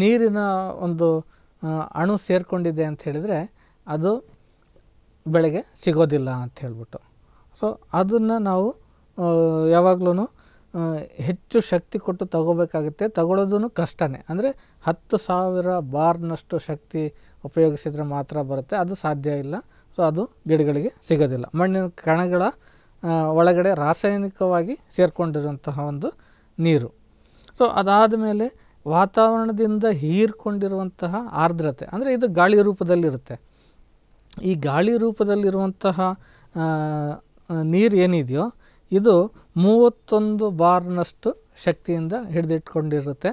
ನೀರಿನ ಒಂದು ಅಣು ಸೇರಿಕೊಂಡಿದೆ ಅಂತ ಹೇಳಿದರೆ ಅದು ಬೆಳೆಗೆ ಸಿಗೋದಿಲ್ಲ ಅಂತ ಹೇಳ್ಬಿಟ್ಟು ಸೊ ಅದನ್ನು ನಾವು ಯಾವಾಗಲೂ ಹೆಚ್ಚು ಶಕ್ತಿ ಕೊಟ್ಟು ತಗೋಬೇಕಾಗುತ್ತೆ ತಗೊಳ್ಳೋದೂ ಕಷ್ಟನೇ ಅಂದರೆ ಹತ್ತು ಸಾವಿರ ಬಾರ್ನಷ್ಟು ಶಕ್ತಿ ಉಪಯೋಗಿಸಿದರೆ ಮಾತ್ರ ಬರುತ್ತೆ ಅದು ಸಾಧ್ಯ ಇಲ್ಲ ಸೊ ಅದು ಗಿಡಗಳಿಗೆ ಸಿಗೋದಿಲ್ಲ ಮಣ್ಣಿನ ಕಣಗಳ ಒಳಗಡೆ ರಾಸಾಯನಿಕವಾಗಿ ಸೇರಿಕೊಂಡಿರುವಂತಹ ಒಂದು ನೀರು ಸೊ ಅದಾದ ಮೇಲೆ ವಾತಾವರಣದಿಂದ ಹೀರ್ಕೊಂಡಿರುವಂತಹ ಆರ್ದ್ರತೆ ಅಂದರೆ ಇದು ಗಾಳಿ ರೂಪದಲ್ಲಿರುತ್ತೆ ಈ ಗಾಳಿ ರೂಪದಲ್ಲಿರುವಂತಹ ನೀರು ಏನಿದೆಯೋ ಇದು ಮೂವತ್ತೊಂದು ಬಾರ್ನಷ್ಟು ಶಕ್ತಿಯಿಂದ ಹಿಡಿದಿಟ್ಕೊಂಡಿರುತ್ತೆ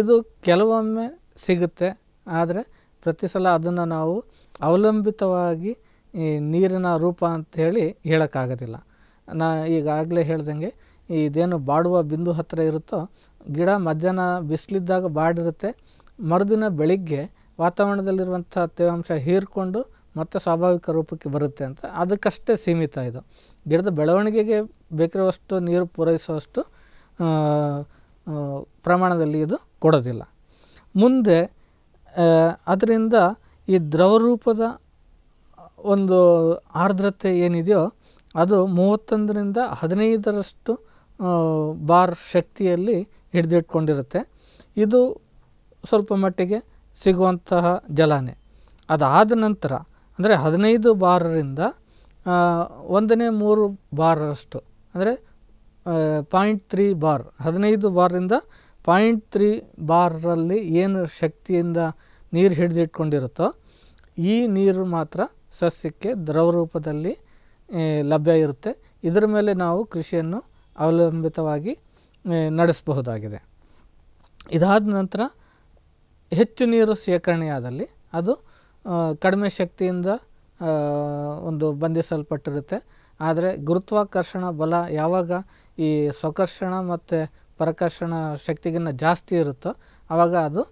ಇದು ಕೆಲವೊಮ್ಮೆ ಸಿಗುತ್ತೆ ಆದರೆ ಪ್ರತಿ ಸಲ ಅದನ್ನು ನಾವು ಅವಲಂಬಿತವಾಗಿ ಈ ನೀರಿನ ರೂಪ ಹೇಳಿ ಹೇಳೋಕ್ಕಾಗೋದಿಲ್ಲ ನಾ ಈಗಾಗಲೇ ಹೇಳ್ದಂಗೆ ಇದೇನು ಬಾಡುವ ಬಿಂದು ಹತ್ತಿರ ಇರುತ್ತೋ ಗಿಡ ಮಧ್ಯಾಹ್ನ ಬಿಸಿಲಿದ್ದಾಗ ಬಾಡಿರುತ್ತೆ ಮರುದಿನ ಬೆಳಿಗ್ಗೆ ವಾತಾವರಣದಲ್ಲಿರುವಂಥ ತೇವಾಂಶ ಹೀರಿಕೊಂಡು ಮತ್ತು ಸ್ವಾಭಾವಿಕ ರೂಪಕ್ಕೆ ಬರುತ್ತೆ ಅಂತ ಅದಕ್ಕಷ್ಟೇ ಸೀಮಿತ ಇದು ಗಿಡದ ಬೆಳವಣಿಗೆಗೆ ಬೇಕಿರುವಷ್ಟು ನೀರು ಪೂರೈಸುವಷ್ಟು ಪ್ರಮಾಣದಲ್ಲಿ ಇದು ಕೊಡೋದಿಲ್ಲ ಮುಂದೆ ಅದರಿಂದ ಈ ದ್ರವರೂಪದ ಒಂದು ಆರ್ದ್ರತೆ ಏನಿದೆಯೋ ಅದು ಮೂವತ್ತೊಂದರಿಂದ ಹದಿನೈದರಷ್ಟು ಬಾರ್ ಶಕ್ತಿಯಲ್ಲಿ ಹಿಡಿದಿಟ್ಕೊಂಡಿರುತ್ತೆ ಇದು ಸ್ವಲ್ಪ ಮಟ್ಟಿಗೆ ಸಿಗುವಂತಹ ಜಲಾನೆ ಅದಾದ ನಂತರ ಅಂದರೆ ಹದಿನೈದು ಬಾರರಿಂದ ಒಂದನೇ ಮೂರು ಬಾರರಷ್ಟು ಅಂದರೆ ಪಾಯಿಂಟ್ ತ್ರೀ ಬಾರ್ ಹದಿನೈದು ಬಾರಿಂದ ಪಾಯಿಂಟ್ ತ್ರೀ ಬಾರಲ್ಲಿ ಏನು ಶಕ್ತಿಯಿಂದ ನೀರು ಹಿಡಿದಿಟ್ಕೊಂಡಿರುತ್ತೋ ಈ ನೀರು ಮಾತ್ರ ಸಸ್ಯಕ್ಕೆ ದ್ರವ ರೂಪದಲ್ಲಿ ಲಭ್ಯ ಇರುತ್ತೆ ಇದರ ಮೇಲೆ ನಾವು ಕೃಷಿಯನ್ನು ಅವಲಂಬಿತವಾಗಿ ನಡೆಸಬಹುದಾಗಿದೆ ಇದಾದ ನಂತರ ಹೆಚ್ಚು ನೀರು ಶೇಖರಣೆಯಾದಲ್ಲಿ ಅದು ಕಡಿಮೆ ಶಕ್ತಿಯಿಂದ ಒಂದು ಬಂಧಿಸಲ್ಪಟ್ಟಿರುತ್ತೆ ಆದರೆ ಗುರುತ್ವಾಕರ್ಷಣ ಬಲ ಯಾವಾಗ ಈ ಸ್ವಕರ್ಷಣ ಮತ್ತು ಪರಕರ್ಷಣ ಶಕ್ತಿಗಿಂತ ಜಾಸ್ತಿ ಇರುತ್ತೋ ಆವಾಗ ಅದು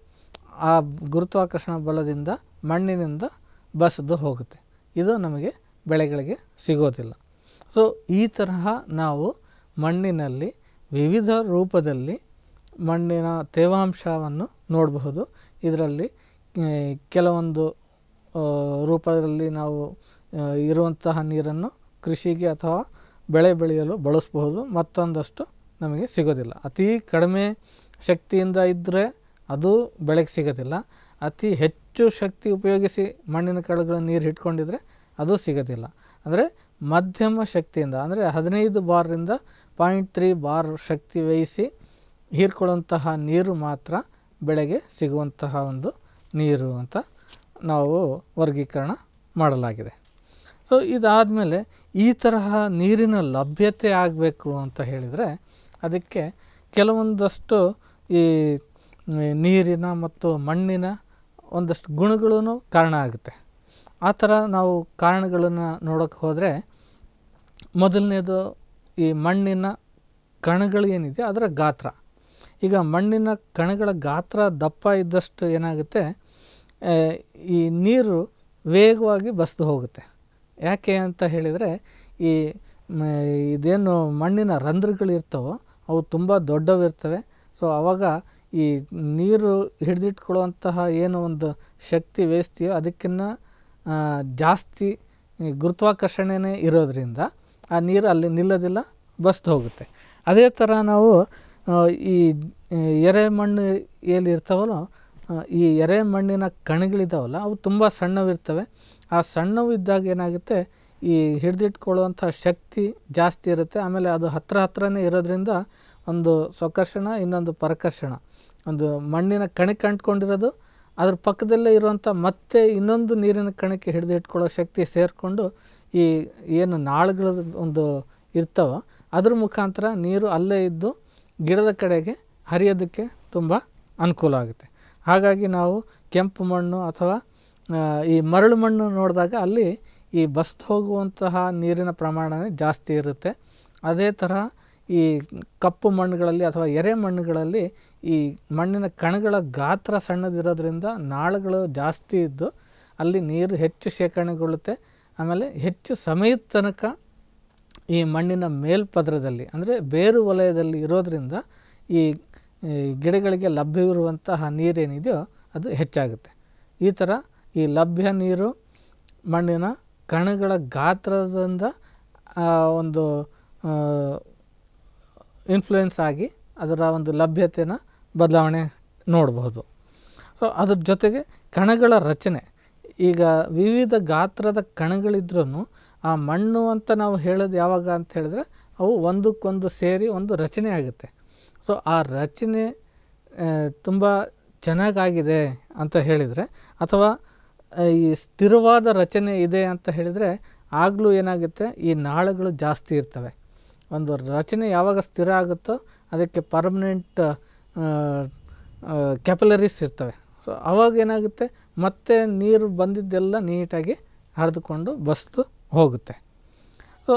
ಆ ಗುರುತ್ವಾಕರ್ಷಣ ಬಲದಿಂದ ಮಣ್ಣಿನಿಂದ ಬಸದು ಹೋಗುತ್ತೆ ಇದು ನಮಗೆ ಬೆಳೆಗಳಿಗೆ ಸಿಗೋದಿಲ್ಲ ಸೊ ಈ ತರಹ ನಾವು ಮಣ್ಣಿನಲ್ಲಿ ವಿವಿಧ ರೂಪದಲ್ಲಿ ಮಣ್ಣಿನ ತೇವಾಂಶವನ್ನು ನೋಡಬಹುದು ಇದರಲ್ಲಿ ಕೆಲವೊಂದು ರೂಪದಲ್ಲಿ ನಾವು ಇರುವಂತಹ ನೀರನ್ನು ಕೃಷಿಗೆ ಅಥವಾ ಬೆಳೆ ಬೆಳೆಯಲು ಬಳಸಬಹುದು ಮತ್ತೊಂದಷ್ಟು ನಮಗೆ ಸಿಗೋದಿಲ್ಲ ಅತಿ ಕಡಿಮೆ ಶಕ್ತಿಯಿಂದ ಇದ್ದರೆ ಅದು ಬೆಳೆಗೆ ಸಿಗೋದಿಲ್ಲ ಅತಿ ಹೆಚ್ಚು ಶಕ್ತಿ ಉಪಯೋಗಿಸಿ ಮಣ್ಣಿನ ಕಡೆಗಳ ನೀರು ಹಿಡ್ಕೊಂಡಿದ್ರೆ ಅದು ಸಿಗೋದಿಲ್ಲ ಅಂದರೆ ಮಧ್ಯಮ ಶಕ್ತಿಯಿಂದ ಅಂದರೆ ಹದಿನೈದು ಬಾರ್ರಿಂದ ಪಾಯಿಂಟ್ ತ್ರೀ ಬಾರ್ ಶಕ್ತಿ ವಹಿಸಿ ಹೀರ್ಕೊಳ್ಳುವಂತಹ ನೀರು ಮಾತ್ರ ಬೆಳೆಗೆ ಸಿಗುವಂತಹ ಒಂದು ನೀರು ಅಂತ ನಾವು ವರ್ಗೀಕರಣ ಮಾಡಲಾಗಿದೆ ಸೊ ಇದಾದಮೇಲೆ ಈ ತರಹ ನೀರಿನ ಲಭ್ಯತೆ ಆಗಬೇಕು ಅಂತ ಹೇಳಿದರೆ ಅದಕ್ಕೆ ಕೆಲವೊಂದಷ್ಟು ಈ ನೀರಿನ ಮತ್ತು ಮಣ್ಣಿನ ಒಂದಷ್ಟು ಗುಣಗಳೂ ಕಾರಣ ಆಗುತ್ತೆ ಆ ಥರ ನಾವು ಕಾರಣಗಳನ್ನು ನೋಡೋಕ್ಕೆ ಹೋದರೆ ಮೊದಲನೇದು ಈ ಮಣ್ಣಿನ ಕಣಗಳು ಏನಿದೆ ಅದರ ಗಾತ್ರ ಈಗ ಮಣ್ಣಿನ ಕಣಗಳ ಗಾತ್ರ ದಪ್ಪ ಇದ್ದಷ್ಟು ಏನಾಗುತ್ತೆ ಈ ನೀರು ವೇಗವಾಗಿ ಬಸ್ದು ಹೋಗುತ್ತೆ ಯಾಕೆ ಅಂತ ಹೇಳಿದರೆ ಈ ಇದೇನು ಮಣ್ಣಿನ ರಂಧ್ರಗಳಿರ್ತವೋ ಅವು ತುಂಬ ದೊಡ್ಡವಿರ್ತವೆ ಸೊ ಆವಾಗ ಈ ನೀರು ಹಿಡಿದಿಟ್ಕೊಳ್ಳುವಂತಹ ಏನು ಒಂದು ಶಕ್ತಿ ವೇಸ್ತಿಯೋ ಅದಕ್ಕಿನ್ನ ಜಾಸ್ತಿ ಗುರುತ್ವಾಕರ್ಷಣೆನೇ ಇರೋದರಿಂದ ಆ ನೀರು ಅಲ್ಲಿ ನಿಲ್ಲೋದಿಲ್ಲ ಬಸ್ದು ಹೋಗುತ್ತೆ ಅದೇ ಥರ ನಾವು ಈ ಎರೆ ಮಣ್ಣು ಏನಿರ್ತಾವಲ್ಲೋ ಈ ಎರೆ ಮಣ್ಣಿನ ಕಣಗಳಿದ್ದಾವಲ್ಲ ಅವು ತುಂಬ ಸಣ್ಣವಿರ್ತವೆ ಆ ಸಣ್ಣವಿದ್ದಾಗ ಏನಾಗುತ್ತೆ ಈ ಹಿಡಿದಿಟ್ಕೊಳ್ಳುವಂಥ ಶಕ್ತಿ ಜಾಸ್ತಿ ಇರುತ್ತೆ ಆಮೇಲೆ ಅದು ಹತ್ರ ಹತ್ರನೇ ಇರೋದ್ರಿಂದ ಒಂದು ಸ್ವಕರ್ಷಣ ಇನ್ನೊಂದು ಪರಕರ್ಷಣ ಒಂದು ಮಣ್ಣಿನ ಕಣಕ್ಕೆ ಅಂಟ್ಕೊಂಡಿರೋದು ಅದ್ರ ಪಕ್ಕದಲ್ಲೇ ಇರುವಂಥ ಮತ್ತೆ ಇನ್ನೊಂದು ನೀರಿನ ಕಣಕ್ಕೆ ಹಿಡಿದಿಟ್ಕೊಳ್ಳೋ ಶಕ್ತಿ ಸೇರಿಕೊಂಡು ಈ ಏನು ನಾಳುಗಳ ಒಂದು ಇರ್ತಾವ ಅದ್ರ ಮುಖಾಂತರ ನೀರು ಅಲ್ಲೇ ಇದ್ದು ಗಿಡದ ಕಡೆಗೆ ಹರಿಯೋದಕ್ಕೆ ತುಂಬ ಅನುಕೂಲ ಆಗುತ್ತೆ ಹಾಗಾಗಿ ನಾವು ಕೆಂಪು ಮಣ್ಣು ಅಥವಾ ಈ ಮರಳು ಮಣ್ಣು ನೋಡಿದಾಗ ಅಲ್ಲಿ ಈ ಬಸ್ದು ಹೋಗುವಂತಹ ನೀರಿನ ಪ್ರಮಾಣವೇ ಜಾಸ್ತಿ ಇರುತ್ತೆ ಅದೇ ಥರ ಈ ಕಪ್ಪು ಮಣ್ಣುಗಳಲ್ಲಿ ಅಥವಾ ಎರೆ ಮಣ್ಣುಗಳಲ್ಲಿ ಈ ಮಣ್ಣಿನ ಕಣಗಳ ಗಾತ್ರ ಸಣ್ಣದಿರೋದ್ರಿಂದ ನಾಳುಗಳು ಜಾಸ್ತಿ ಇದ್ದು ಅಲ್ಲಿ ನೀರು ಹೆಚ್ಚು ಶೇಖರಣೆಗೊಳ್ಳುತ್ತೆ ಆಮೇಲೆ ಹೆಚ್ಚು ಸಮಯದ ತನಕ ಈ ಮಣ್ಣಿನ ಮೇಲ್ಪದರದಲ್ಲಿ ಅಂದರೆ ಬೇರು ವಲಯದಲ್ಲಿ ಇರೋದರಿಂದ ಈ ಗಿಡಗಳಿಗೆ ಲಭ್ಯವಿರುವಂತಹ ನೀರೇನಿದೆಯೋ ಅದು ಹೆಚ್ಚಾಗುತ್ತೆ ಈ ಥರ ಈ ಲಭ್ಯ ನೀರು ಮಣ್ಣಿನ ಕಣಗಳ ಗಾತ್ರದಿಂದ ಒಂದು ಇನ್ಫ್ಲೂಯೆನ್ಸ್ ಆಗಿ ಅದರ ಒಂದು ಲಭ್ಯತೆನ ಬದಲಾವಣೆ ನೋಡಬಹುದು ಸೊ ಅದ್ರ ಜೊತೆಗೆ ಕಣಗಳ ರಚನೆ ಈಗ ವಿವಿಧ ಗಾತ್ರದ ಕಣಗಳಿದ್ರೂ ಆ ಮಣ್ಣು ಅಂತ ನಾವು ಹೇಳೋದು ಯಾವಾಗ ಅಂತ ಹೇಳಿದ್ರೆ ಅವು ಒಂದಕ್ಕೊಂದು ಸೇರಿ ಒಂದು ರಚನೆ ಆಗುತ್ತೆ ಸೊ ಆ ರಚನೆ ತುಂಬ ಚೆನ್ನಾಗಾಗಿದೆ ಅಂತ ಹೇಳಿದರೆ ಅಥವಾ ಈ ಸ್ಥಿರವಾದ ರಚನೆ ಇದೆ ಅಂತ ಹೇಳಿದರೆ ಆಗಲೂ ಏನಾಗುತ್ತೆ ಈ ನಾಳಗಳು ಜಾಸ್ತಿ ಇರ್ತವೆ ಒಂದು ರಚನೆ ಯಾವಾಗ ಸ್ಥಿರ ಆಗುತ್ತೋ ಅದಕ್ಕೆ ಪರ್ಮನೆಂಟ್ ಕ್ಯಾಪಲರೀಸ್ ಇರ್ತವೆ ಸೊ ಅವಾಗ ಏನಾಗುತ್ತೆ ಮತ್ತೆ ನೀರು ಬಂದಿದ್ದೆಲ್ಲ ನೀಟಾಗಿ ಹರಿದುಕೊಂಡು ಬಸ್ತು ಹೋಗುತ್ತೆ ಸೊ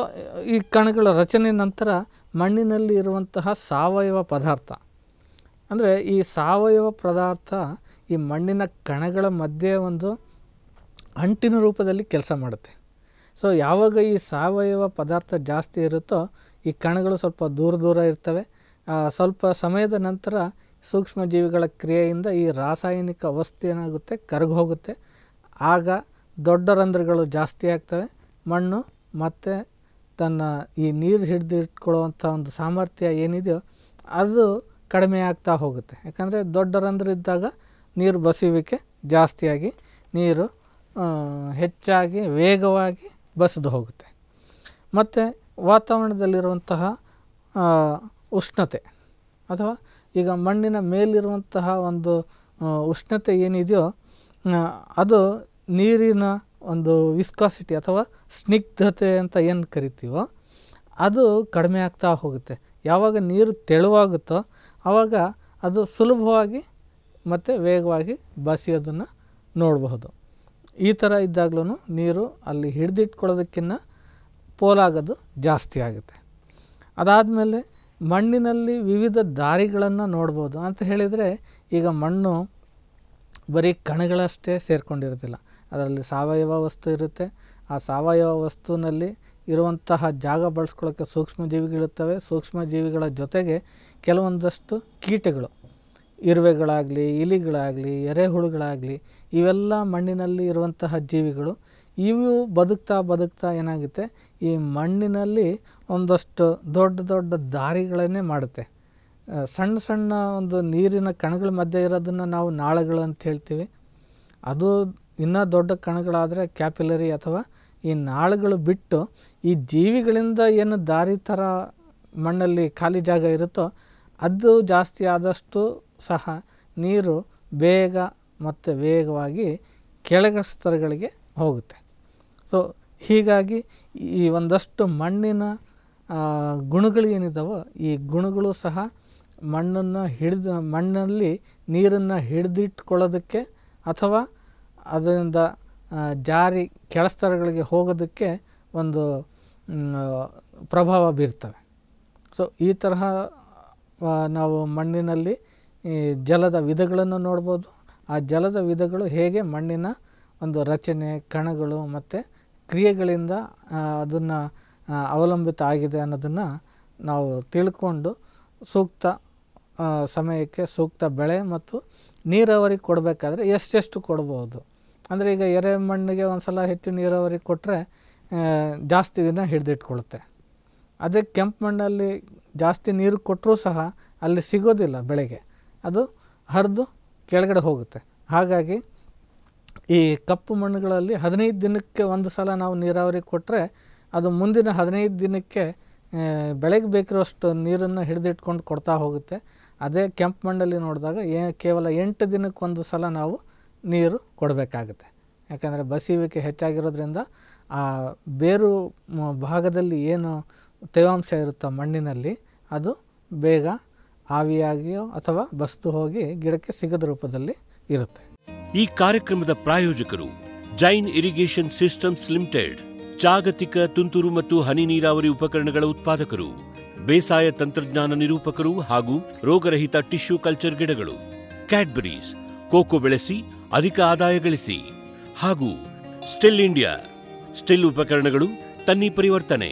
ಈ ಕಣಗಳ ರಚನೆ ನಂತರ ಮಣ್ಣಿನಲ್ಲಿ ಇರುವಂತಹ ಸಾವಯವ ಪದಾರ್ಥ ಅಂದರೆ ಈ ಸಾವಯವ ಪದಾರ್ಥ ಈ ಮಣ್ಣಿನ ಕಣಗಳ ಮಧ್ಯೆ ಒಂದು ಅಂಟಿನ ರೂಪದಲ್ಲಿ ಕೆಲಸ ಮಾಡುತ್ತೆ ಸೊ ಯಾವಾಗ ಈ ಸಾವಯವ ಪದಾರ್ಥ ಜಾಸ್ತಿ ಇರುತ್ತೋ ಈ ಕಣಗಳು ಸ್ವಲ್ಪ ದೂರ ದೂರ ಇರ್ತವೆ ಸ್ವಲ್ಪ ಸಮಯದ ನಂತರ ಸೂಕ್ಷ್ಮ ಜೀವಿಗಳ ಕ್ರಿಯೆಯಿಂದ ಈ ರಾಸಾಯನಿಕ ವಸ್ತು ಏನಾಗುತ್ತೆ ಕರಗೋಗುತ್ತೆ ಆಗ ದೊಡ್ಡ ರಂಧ್ರಗಳು ಜಾಸ್ತಿ ಆಗ್ತವೆ ಮಣ್ಣು ಮತ್ತು ತನ್ನ ಈ ನೀರು ಹಿಡಿದಿಟ್ಕೊಳ್ಳುವಂಥ ಒಂದು ಸಾಮರ್ಥ್ಯ ಏನಿದೆಯೋ ಅದು ಕಡಿಮೆ ಆಗ್ತಾ ಹೋಗುತ್ತೆ ಯಾಕಂದರೆ ದೊಡ್ಡ ಇದ್ದಾಗ ನೀರು ಬಸಿಯುವಿಕೆ ಜಾಸ್ತಿಯಾಗಿ ನೀರು ಹೆಚ್ಚಾಗಿ ವೇಗವಾಗಿ ಬಸಿದು ಹೋಗುತ್ತೆ ಮತ್ತು ವಾತಾವರಣದಲ್ಲಿರುವಂತಹ ಉಷ್ಣತೆ ಅಥವಾ ಈಗ ಮಣ್ಣಿನ ಮೇಲಿರುವಂತಹ ಒಂದು ಉಷ್ಣತೆ ಏನಿದೆಯೋ ಅದು ನೀರಿನ ಒಂದು ವಿಸ್ಕಾಸಿಟಿ ಅಥವಾ ಸ್ನಿಗ್ಧತೆ ಅಂತ ಏನು ಕರಿತೀವೋ ಅದು ಕಡಿಮೆ ಆಗ್ತಾ ಹೋಗುತ್ತೆ ಯಾವಾಗ ನೀರು ತೆಳುವಾಗುತ್ತೋ ಆವಾಗ ಅದು ಸುಲಭವಾಗಿ ಮತ್ತು ವೇಗವಾಗಿ ಬಸಿಯೋದನ್ನು ನೋಡಬಹುದು ಈ ಥರ ಇದ್ದಾಗ್ಲೂ ನೀರು ಅಲ್ಲಿ ಹಿಡಿದಿಟ್ಕೊಳ್ಳೋದಕ್ಕಿಂತ ಪೋಲಾಗೋದು ಜಾಸ್ತಿ ಆಗುತ್ತೆ ಅದಾದಮೇಲೆ ಮಣ್ಣಿನಲ್ಲಿ ವಿವಿಧ ದಾರಿಗಳನ್ನು ನೋಡ್ಬೋದು ಅಂತ ಹೇಳಿದರೆ ಈಗ ಮಣ್ಣು ಬರೀ ಕಣಗಳಷ್ಟೇ ಸೇರಿಕೊಂಡಿರೋದಿಲ್ಲ ಅದರಲ್ಲಿ ಸಾವಯವ ವಸ್ತು ಇರುತ್ತೆ ಆ ಸಾವಯವ ವಸ್ತುವಿನಲ್ಲಿ ಇರುವಂತಹ ಜಾಗ ಬಳಸ್ಕೊಳ್ಳೋಕ್ಕೆ ಸೂಕ್ಷ್ಮ ಜೀವಿಗಳ ಜೊತೆಗೆ ಕೆಲವೊಂದಷ್ಟು ಕೀಟಗಳು ಇರುವೆಗಳಾಗಲಿ ಇಲಿಗಳಾಗಲಿ ಎರೆಹುಳುಗಳಾಗಲಿ ಇವೆಲ್ಲ ಮಣ್ಣಿನಲ್ಲಿ ಇರುವಂತಹ ಜೀವಿಗಳು ಇವು ಬದುಕ್ತಾ ಬದುಕ್ತಾ ಏನಾಗುತ್ತೆ ಈ ಮಣ್ಣಿನಲ್ಲಿ ಒಂದಷ್ಟು ದೊಡ್ಡ ದೊಡ್ಡ ದಾರಿಗಳನ್ನೇ ಮಾಡುತ್ತೆ ಸಣ್ಣ ಸಣ್ಣ ಒಂದು ನೀರಿನ ಕಣಗಳ ಮಧ್ಯೆ ಇರೋದನ್ನು ನಾವು ನಾಳಗಳು ಅಂತ ಹೇಳ್ತೀವಿ ಅದು ಇನ್ನೂ ದೊಡ್ಡ ಕಣಗಳಾದರೆ ಕ್ಯಾಪಿಲರಿ ಅಥವಾ ಈ ನಾಳುಗಳು ಬಿಟ್ಟು ಈ ಜೀವಿಗಳಿಂದ ಏನು ದಾರಿ ಥರ ಮಣ್ಣಲ್ಲಿ ಖಾಲಿ ಜಾಗ ಇರುತ್ತೋ ಅದು ಜಾಸ್ತಿ ಆದಷ್ಟು ಸಹ ನೀರು ಬೇಗ ಮತ್ತು ವೇಗವಾಗಿ ಕೆಳಗ ಸ್ತರಗಳಿಗೆ ಹೋಗುತ್ತೆ ಸೊ ಹೀಗಾಗಿ ಈ ಒಂದಷ್ಟು ಮಣ್ಣಿನ ಗುಣಗಳು ಏನಿದ್ದಾವೋ ಈ ಗುಣಗಳು ಸಹ ಮಣ್ಣನ್ನು ಹಿಡಿದು ಮಣ್ಣಲ್ಲಿ ನೀರನ್ನು ಹಿಡಿದಿಟ್ಕೊಳ್ಳೋದಕ್ಕೆ ಅಥವಾ ಅದರಿಂದ ಜಾರಿ ಕೆಳಸ್ತರಗಳಿಗೆ ಹೋಗೋದಕ್ಕೆ ಒಂದು ಪ್ರಭಾವ ಬೀರ್ತವೆ ಸೊ ಈ ತರಹ ನಾವು ಮಣ್ಣಿನಲ್ಲಿ ಈ ಜಲದ ವಿಧಗಳನ್ನು ನೋಡ್ಬೋದು ಆ ಜಲದ ವಿಧಗಳು ಹೇಗೆ ಮಣ್ಣಿನ ಒಂದು ರಚನೆ ಕಣಗಳು ಮತ್ತು ಕ್ರಿಯೆಗಳಿಂದ ಅದನ್ನು ಅವಲಂಬಿತ ಆಗಿದೆ ಅನ್ನೋದನ್ನು ನಾವು ತಿಳ್ಕೊಂಡು ಸೂಕ್ತ ಸಮಯಕ್ಕೆ ಸೂಕ್ತ ಬೆಳೆ ಮತ್ತು ನೀರಾವರಿ ಕೊಡಬೇಕಾದ್ರೆ ಎಷ್ಟೆಷ್ಟು ಕೊಡ್ಬೋದು ಅಂದರೆ ಈಗ ಮಣ್ಣಿಗೆ ಒಂದು ಸಲ ಹೆಚ್ಚು ನೀರಾವರಿ ಕೊಟ್ಟರೆ ಜಾಸ್ತಿ ದಿನ ಹಿಡಿದಿಟ್ಕೊಳುತ್ತೆ ಅದೇ ಕೆಂಪು ಮಣ್ಣಲ್ಲಿ ಜಾಸ್ತಿ ನೀರು ಕೊಟ್ಟರೂ ಸಹ ಅಲ್ಲಿ ಸಿಗೋದಿಲ್ಲ ಬೆಳೆಗೆ ಅದು ಹರಿದು ಕೆಳಗಡೆ ಹೋಗುತ್ತೆ ಹಾಗಾಗಿ ಈ ಕಪ್ಪು ಮಣ್ಣುಗಳಲ್ಲಿ ಹದಿನೈದು ದಿನಕ್ಕೆ ಒಂದು ಸಲ ನಾವು ನೀರಾವರಿ ಕೊಟ್ಟರೆ ಅದು ಮುಂದಿನ ಹದಿನೈದು ದಿನಕ್ಕೆ ಬೆಳೆಗೆ ಬೇಕಿರೋಷ್ಟು ನೀರನ್ನು ಹಿಡಿದಿಟ್ಕೊಂಡು ಕೊಡ್ತಾ ಹೋಗುತ್ತೆ ಅದೇ ಕೆಂಪು ಮಣ್ಣಲ್ಲಿ ನೋಡಿದಾಗ ಏ ಕೇವಲ ಎಂಟು ದಿನಕ್ಕೊಂದು ಸಲ ನಾವು ನೀರು ಕೊಡಬೇಕಾಗುತ್ತೆ ಯಾಕಂದರೆ ಬಸಿಯುವಿಕೆ ಹೆಚ್ಚಾಗಿರೋದ್ರಿಂದ ಆ ಬೇರು ಭಾಗದಲ್ಲಿ ಏನು ತೇವಾಂಶ ಇರುತ್ತೋ ಮಣ್ಣಿನಲ್ಲಿ ಅದು ಬೇಗ ಆವಿಯಾಗಿಯೋ ಅಥವಾ ಬಸ್ತು ಹೋಗಿ ಗಿಡಕ್ಕೆ ಸಿಗದ ರೂಪದಲ್ಲಿ ಇರುತ್ತೆ ಈ ಕಾರ್ಯಕ್ರಮದ ಪ್ರಾಯೋಜಕರು ಜೈನ್ ಇರಿಗೇಷನ್ ಸಿಸ್ಟಮ್ಸ್ ಲಿಮಿಟೆಡ್ ಜಾಗತಿಕ ತುಂತುರು ಮತ್ತು ಹನಿ ನೀರಾವರಿ ಉಪಕರಣಗಳ ಉತ್ಪಾದಕರು ಬೇಸಾಯ ತಂತ್ರಜ್ಞಾನ ನಿರೂಪಕರು ಹಾಗೂ ರೋಗರಹಿತ ಟಿಶ್ಯೂ ಕಲ್ಚರ್ ಗಿಡಗಳು ಕ್ಯಾಡ್ಬರೀಸ್ ಕೋಕೋ ಬೆಳೆಸಿ ಅಧಿಕ ಆದಾಯ ಗಳಿಸಿ ಹಾಗೂ ಸ್ಟಿಲ್ ಇಂಡಿಯಾ ಸ್ಟಿಲ್ ಉಪಕರಣಗಳು ತನ್ನಿ ಪರಿವರ್ತನೆ